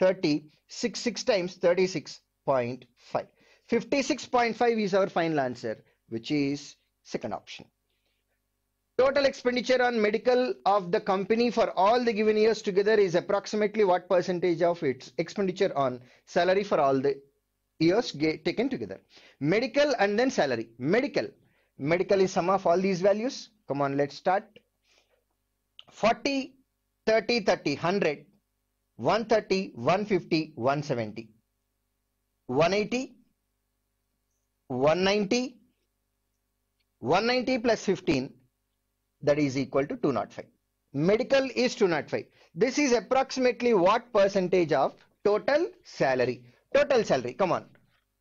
30 6 6 times 36.5 56.5 is our final answer which is second option total expenditure on medical of the company for all the given years together is approximately what percentage of its expenditure on salary for all the years taken together medical and then salary medical medical is sum of all these values come on let's start 40 30 30 100 130, 150, 170, 180, 190, 190 plus 15 that is equal to 205. Medical is 205. This is approximately what percentage of total salary? Total salary, come on.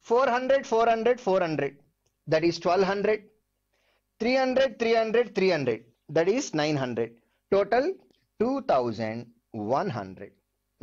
400, 400, 400 that is 1200. 300, 300, 300 that is 900. Total 2100.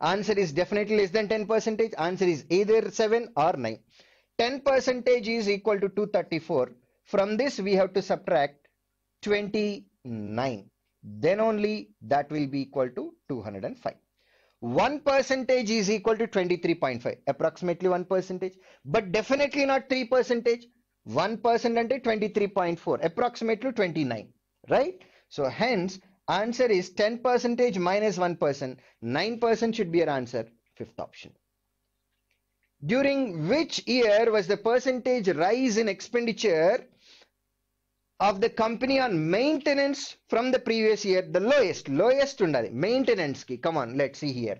Answer is definitely less than 10 percentage. Answer is either 7 or 9. 10 percentage is equal to 234. From this, we have to subtract 29. Then only that will be equal to 205. 1 percentage is equal to 23.5 approximately 1 percentage but definitely not 3 percentage 1 percent and 23.4 approximately 29 right so hence Answer is 10 percentage minus 1 percent. 9 percent should be your answer. Fifth option. During which year was the percentage rise in expenditure of the company on maintenance from the previous year? The lowest, lowest Maintenance Come on, let's see here.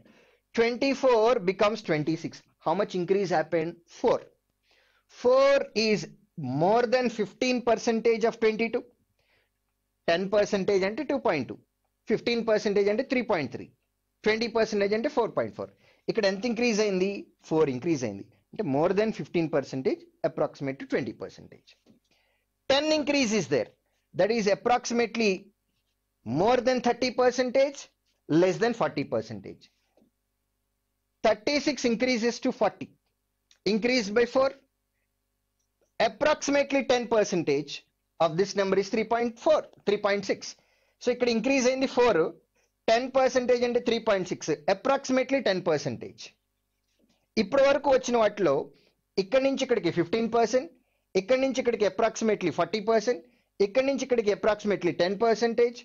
24 becomes 26. How much increase happened? 4. 4 is more than 15 percentage of 22. Ten percentage అంటే two point two fifteen percentage అంటే three point three twenty percentage అంటే four point four ఇక్కడ ఎంత increase అయింది four increase అయింది అంటే more than fifteen percentage approximate twenty percentage ten increase is there that is approximately more than thirty percentage less than forty percentage thirty six increases to forty increase by four approximately ten percentage of this number is three point four three point six so ఇక్కడ increase అయింది four ten percentage అంటే three point six approximately ten percentage ఇప్పటి వరకు వచ్చిన వాటిలో ఇక్కడి నుంచి ఇక్కడికి ఫిఫ్టీన్ పర్సెంట్ ఇక్కడి నుంచి ఇక్కడికి అప్రాక్సిమేట్లీ ఫార్టీ పర్సెంట్ ఇక్కడి నుంచి ఇక్కడికి approximately ten percentage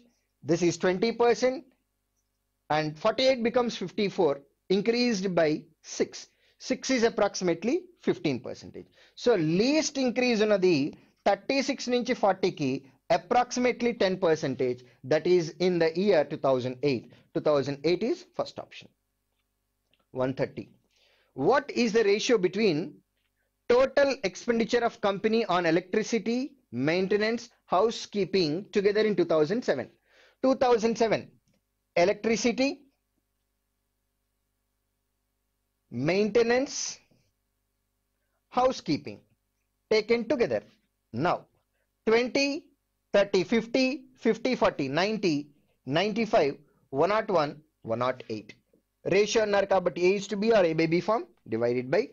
this is twenty percent and forty eight becomes fifty four increased by six six is approximately fifteen percentage so least increase ఉన్నది 36 Forty 40కి approximately 10 percentage that is in the year 2008 2008 is first option 130 what is the ratio between total expenditure of company on electricity maintenance housekeeping together in 2007 2007 electricity maintenance housekeeping taken together now 20, 30, 50, 50, 40, 90, 95, 101, 108. Ratio narkabati A is to B or A by B form divided by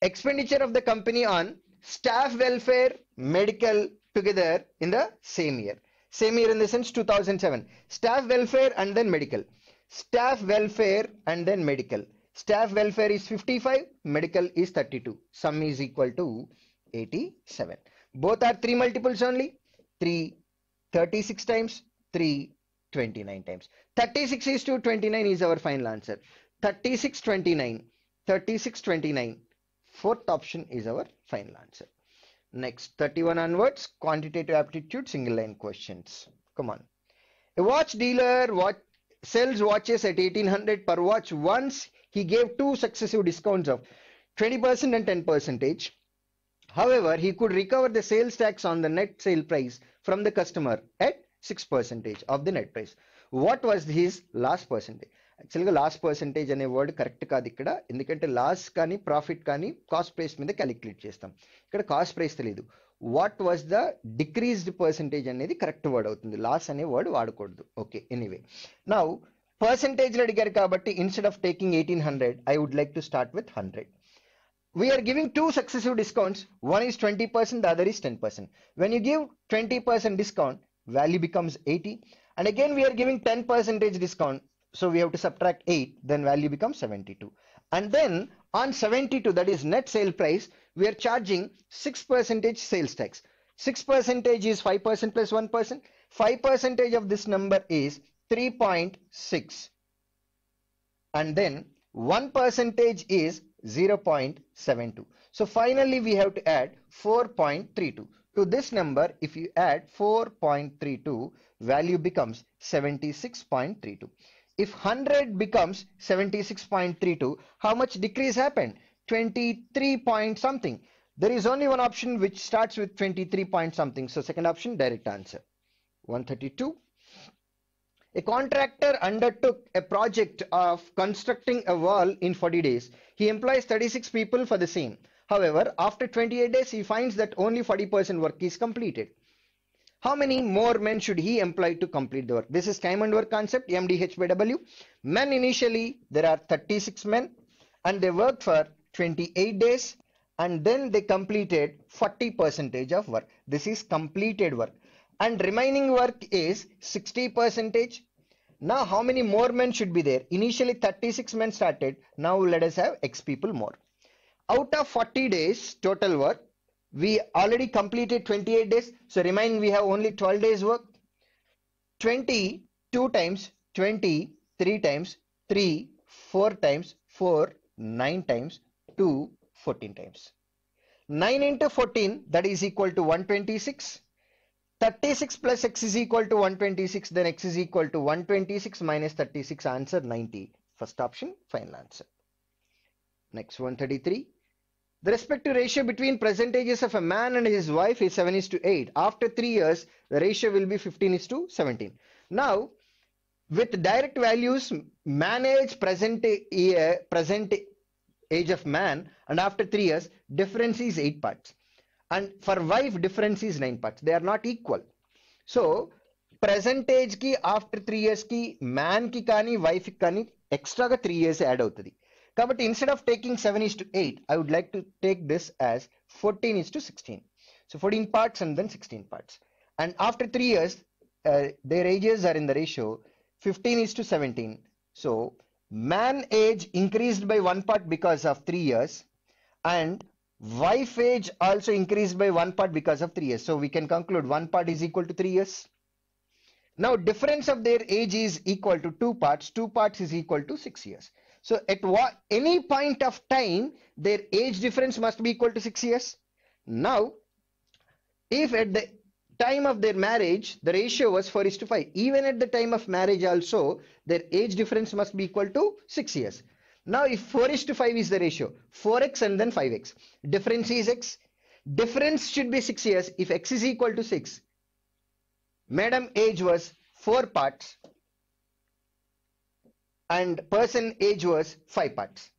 expenditure of the company on staff welfare, medical together in the same year. Same year in the sense 2007. Staff welfare and then medical. Staff welfare and then medical. Staff welfare is 55, medical is 32. Sum is equal to 87. Both are 3 multiples only. 3 36 times, 3 29 times. 36 is to 29 is our final answer. 36 29. 36 29. Fourth option is our final answer. Next 31 onwards quantitative aptitude single line questions. Come on. A watch dealer watch, sells watches at 1800 per watch once he gave two successive discounts of 20% and 10 percent However, he could recover the sales tax on the net sale price from the customer at 6% of the net price what was his lost percentage యాక్చువల్గా lost percentage అనే word correct కాదు ఇక్కడ ఎందుకంటే loss కానీ profit కానీ cost price మీద calculate చేస్తాం ఇక్కడ కాస్ట్ ప్రైస్ తెలియదు what was the decreased percentage అనేది కరెక్ట్ వర్డ్ అవుతుంది లాస్ అనే వర్డ్ వాడకూడదు ఓకే ఎనీవే నా పర్సంటేజ్లు అడిగారు కాబట్టి instead of taking eighteen hundred I would like to start with hundred we are giving two successive discounts. One is 20%, the other is 10%. When you give 20% discount, value becomes 80. And again, we are giving 10 percentage discount. So we have to subtract 8, then value becomes 72. And then on 72, that is net sale price, we are charging 6 percentage sales tax. 6 percentage is 5 percent plus 1 percent. 5 percentage of this number is 3.6. And then 1 percentage is 0.72. So finally we have to add 4.32. To this number if you add 4.32 value becomes 76.32. If 100 becomes 76.32 how much decrease happened? 23 point something. There is only one option which starts with 23 point something. So second option direct answer. 132 a contractor undertook a project of constructing a wall in 40 days. He employs 36 people for the same. However, after 28 days, he finds that only 40% work is completed. How many more men should he employ to complete the work? This is time and work concept, MDH Men initially, there are 36 men and they worked for 28 days and then they completed 40 percent of work. This is completed work and remaining work is 60 percentage. Now how many more men should be there? Initially 36 men started. Now let us have X people more. Out of 40 days total work, we already completed 28 days. So remain we have only 12 days work. 20 2 times 20 3 times 3 4 times 4 9 times 2 14 times. 9 into 14 that is equal to 126 36 plus x is equal to 126 then x is equal to 126 minus 36 answer 90 first option final answer next 133 the respective ratio between percentages of a man and his wife is 7 is to 8 after 3 years the ratio will be 15 is to 17 now with direct values manage present year present age of man and after 3 years difference is 8 parts and for wife difference is nine parts they are not equal so present age ki after three years ki man ki kani wife ki kani extra ka three years add out but instead of taking 7 is to 8 i would like to take this as 14 is to 16 so 14 parts and then 16 parts and after three years uh, their ages are in the ratio 15 is to 17 so man age increased by one part because of three years and Wife age also increased by one part because of three years. So we can conclude one part is equal to three years. Now difference of their age is equal to two parts. Two parts is equal to six years. So at any point of time, their age difference must be equal to six years. Now, if at the time of their marriage, the ratio was 4 is to 5. Even at the time of marriage also, their age difference must be equal to 6 years. Now if 4 is to 5 is the ratio, 4x and then 5x. Difference is x. Difference should be 6 years if x is equal to 6. Madam age was 4 parts and person age was 5 parts.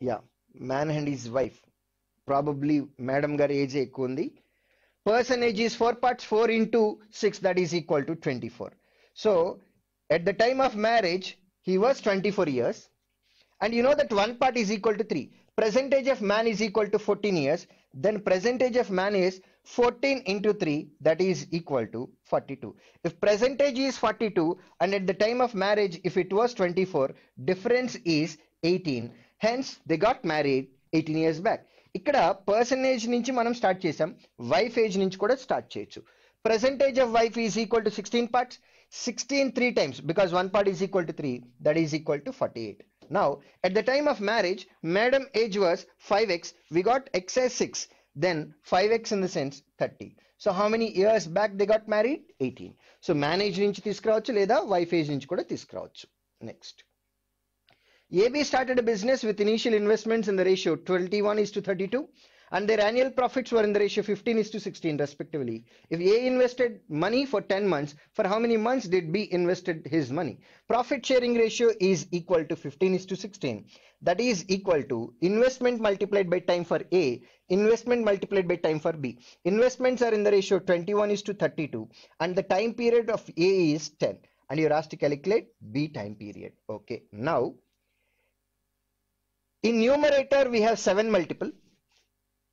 Yeah, man and his wife. Probably madam gar age ekundi. Person age is 4 parts 4 into 6 that is equal to 24. So at the time of marriage he was 24 years. And you know that 1 part is equal to 3. Percentage of man is equal to 14 years. Then percentage of man is 14 into 3 that is equal to 42. If percentage is 42 and at the time of marriage if it was 24 difference is 18. Hence they got married 18 years back. person age నుంచి manam start చేసాం wife age నుంచి కూడా start చేయొచ్చు Percentage of wife is equal to 16 parts. 16 three times because one part is equal to 3 that is equal to 48 now at the time of marriage madam age was 5x we got x as 6 then 5x in the sense 30 so how many years back they got married 18 so man age నుంచి తీసుకురావచ్చు లేదా wife age నుంచి కూడా తీసుకురావచ్చు next AB started a business with initial investments in the ratio 21 is to 32 and their annual profits were in the ratio 15 is to 16 respectively. If A invested money for 10 months, for how many months did B invested his money? Profit sharing ratio is equal to 15 is to 16. That is equal to investment multiplied by time for A, investment multiplied by time for B. Investments are in the ratio 21 is to 32 and the time period of A is 10 and you're asked to calculate B time period. Okay, now in numerator we have 7 multiple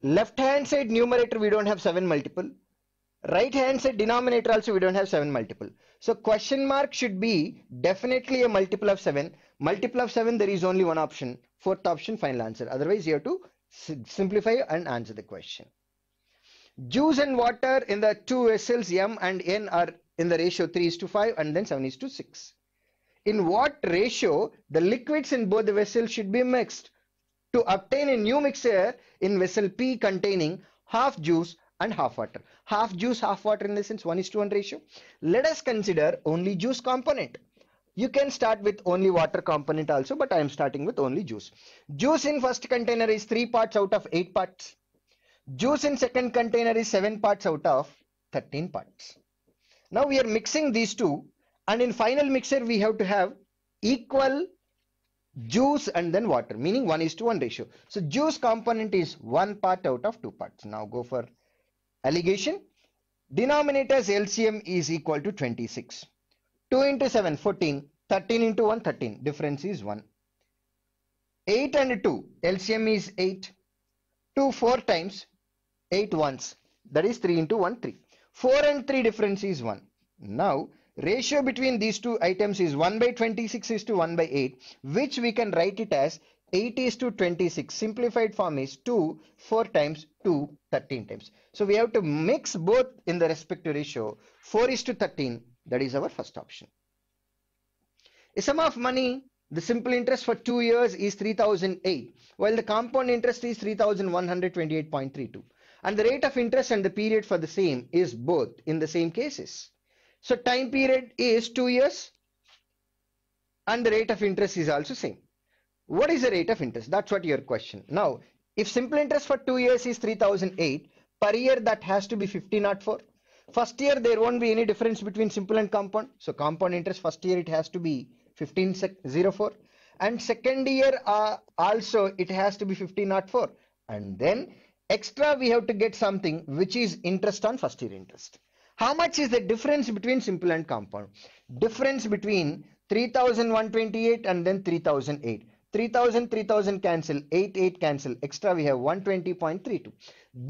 left hand side numerator we don't have 7 multiple right hand side denominator also we don't have 7 multiple so question mark should be definitely a multiple of 7 multiple of 7 there is only one option fourth option final answer otherwise you have to simplify and answer the question juice and water in the two vessels m and n are in the ratio 3 is to 5 and then 7 is to 6 in what ratio the liquids in both the vessels should be mixed to obtain a new mixture in vessel P containing half juice and half water. Half juice, half water in the sense 1 is to 1 ratio. Let us consider only juice component. You can start with only water component also, but I am starting with only juice. Juice in first container is 3 parts out of 8 parts. Juice in second container is 7 parts out of 13 parts. Now we are mixing these two and in final mixture we have to have equal juice and then water meaning 1 is to 1 ratio so juice component is one part out of two parts now go for allegation denominator's LCM is equal to 26 2 into 7 14 13 into 1 13 difference is 1 8 and 2 LCM is 8 2 4 times 8 once that is 3 into 1 3 4 and 3 difference is 1 now ratio between these two items is 1 by 26 is to 1 by 8 which we can write it as 8 is to 26 simplified form is 2 4 times 2 13 times so we have to mix both in the respective ratio 4 is to 13 that is our first option a sum of money the simple interest for two years is 3008 while the compound interest is 3128.32 and the rate of interest and the period for the same is both in the same cases so time period is two years and the rate of interest is also same. What is the rate of interest? That's what your question. Now, if simple interest for two years is 3008 per year, that has to be 1504. First year, there won't be any difference between simple and compound. So compound interest first year, it has to be 1504 and second year uh, also it has to be 1504 and then extra we have to get something which is interest on first year interest. How much is the difference between simple and compound? Difference between 3128 and then 3008. 3000 3000 cancel 8 8 cancel extra we have 120.32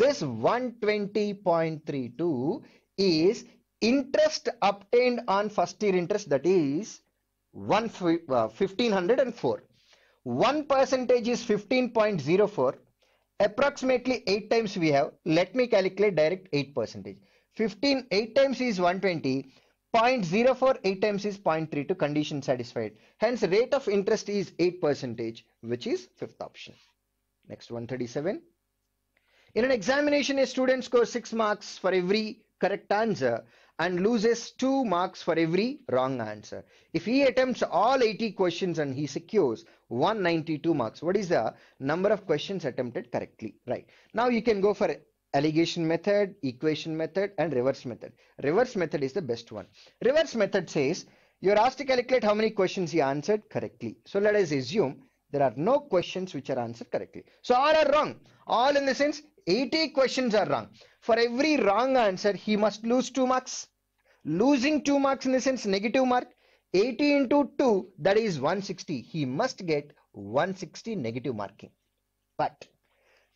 this 120.32 is interest obtained on first year interest that 1504 uh, 1 percentage is 15.04 approximately 8 times we have let me calculate direct 8 percentage 15 8 times is 120 0.04 8 times is 0.32 condition satisfied hence rate of interest is 8 percentage which is fifth option next 137 in an examination a student scores 6 marks for every correct answer and loses 2 marks for every wrong answer. If he attempts all 80 questions and he secures 192 marks, what is the number of questions attempted correctly? Right. Now you can go for allegation method, equation method and reverse method. Reverse method is the best one. Reverse method says you are asked to calculate how many questions you answered correctly. So let us assume there are no questions which are answered correctly. So all are wrong. All in the sense 80 questions are wrong. For every wrong answer, he must lose 2 marks. Losing 2 marks in the sense negative mark. 80 into 2 that is 160. He must get 160 negative marking. But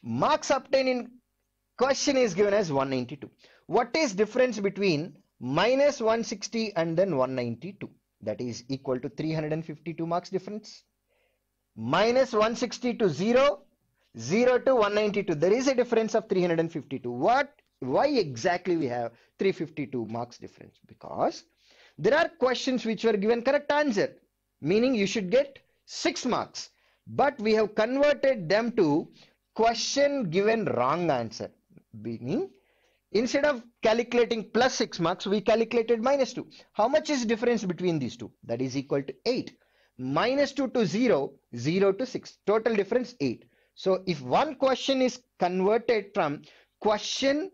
marks obtained in Question is given as 192. What is difference between minus 160 and then 192? That is equal to 352 marks difference. Minus 160 to 0, 0 to 192. There is a difference of 352. What? Why exactly we have 352 marks difference? Because there are questions which were given correct answer, meaning you should get 6 marks. But we have converted them to question given wrong answer beginning instead of calculating plus 6 marks we calculated minus 2 how much is difference between these two that is equal to 8 minus 2 to 0 0 to 6 total difference 8 so if one question is converted from question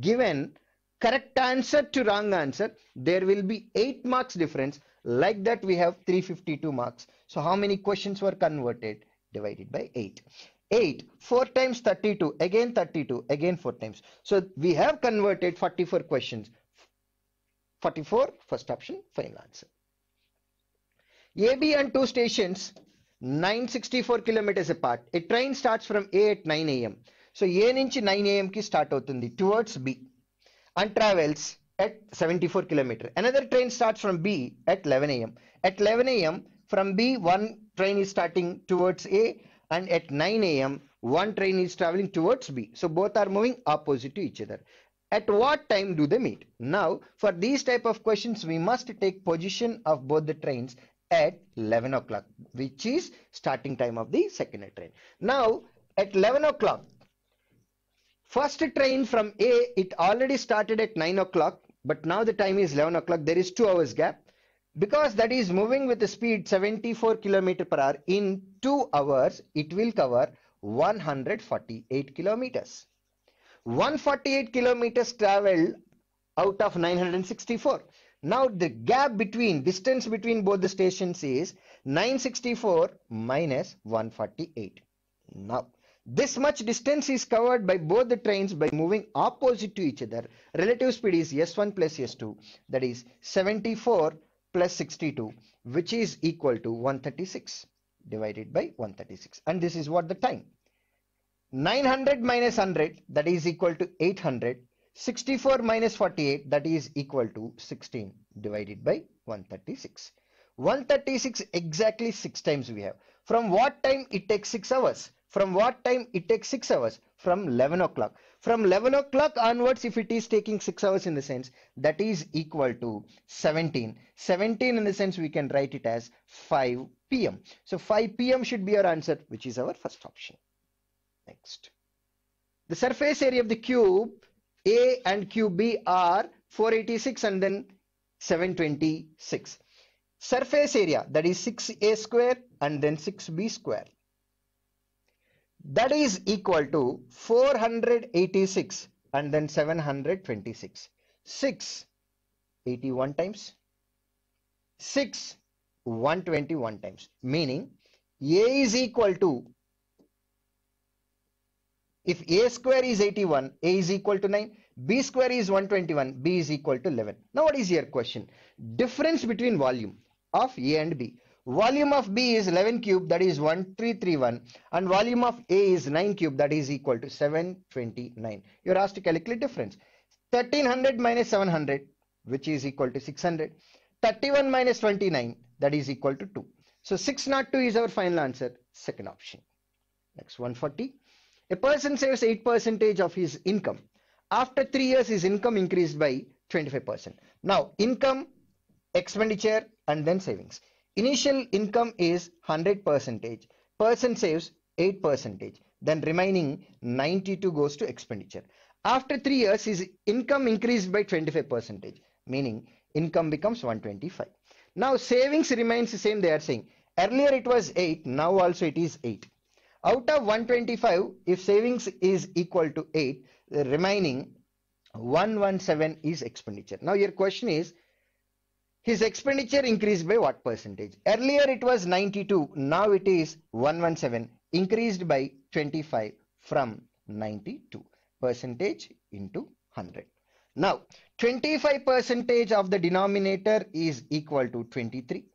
given correct answer to wrong answer there will be 8 marks difference like that we have 352 marks so how many questions were converted divided by 8 8 4 times 32 again 32 again 4 times so we have converted 44 questions 44 first option final answer ab and two stations 964 kilometers apart a train starts from a at 9 a.m so a ninchi 9 a.m ki start outundi towards b and travels at 74 kilometer another train starts from b at 11 a.m at 11 a.m from b one train is starting towards a and at 9 a.m. one train is traveling towards B. So both are moving opposite to each other. At what time do they meet? Now for these type of questions we must take position of both the trains at 11 o'clock which is starting time of the second train. Now at 11 o'clock first train from A it already started at 9 o'clock but now the time is 11 o'clock there is 2 hours gap because that is moving with the speed 74 km per hour in 2 hours it will cover 148 kilometers 148 kilometers traveled out of 964 now the gap between distance between both the stations is 964 minus 148 now this much distance is covered by both the trains by moving opposite to each other relative speed is s1 plus s2 that is 74 plus 62 which is equal to 136 divided by 136 and this is what the time 900 minus 100 that is equal to 800 64 minus 48 that is equal to 16 divided by 136 136 exactly 6 times we have from what time it takes 6 hours from what time it takes 6 hours from 11 o'clock. From 11 o'clock onwards, if it is taking 6 hours in the sense, that is equal to 17. 17 in the sense we can write it as 5 p.m. So 5 p.m. should be our answer, which is our first option. Next. The surface area of the cube A and cube B are 486 and then 726. Surface area that is 6a square and then 6b square that is equal to 486 and then 726 6 81 times 6 121 times meaning a is equal to if a square is 81 a is equal to 9 b square is 121 b is equal to 11 now what is your question difference between volume of a and b volume of B is 11 cube that is 1331 and volume of A is 9 cube that is equal to 729. You're asked to calculate difference. 1300 minus 700 which is equal to 600. 31 minus 29 that is equal to 2. So 602 is our final answer second option. Next 140. A person saves 8 percentage of his income. After 3 years his income increased by 25%. Now income, expenditure and then savings. Initial income is 100 percentage. Person saves 8 percentage. Then remaining 92 goes to expenditure. After 3 years, his income increased by 25 percentage, meaning income becomes 125. Now savings remains the same they are saying. Earlier it was 8, now also it is 8. Out of 125, if savings is equal to 8, the remaining 117 is expenditure. Now your question is, his expenditure increased by what percentage? Earlier it was 92, now it is 117, increased by 25 from 92 percentage into 100. Now 25 percentage of the denominator is equal to 23.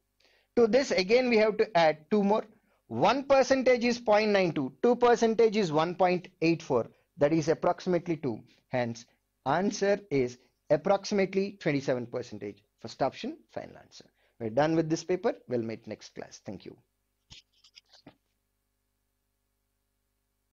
To this again we have to add two more. 1 percentage is 0.92, 2 percentage is 1.84 that is approximately 2. Hence answer is approximately 27 percentage. First option, final answer. We're done with this paper. We'll meet next class. Thank you.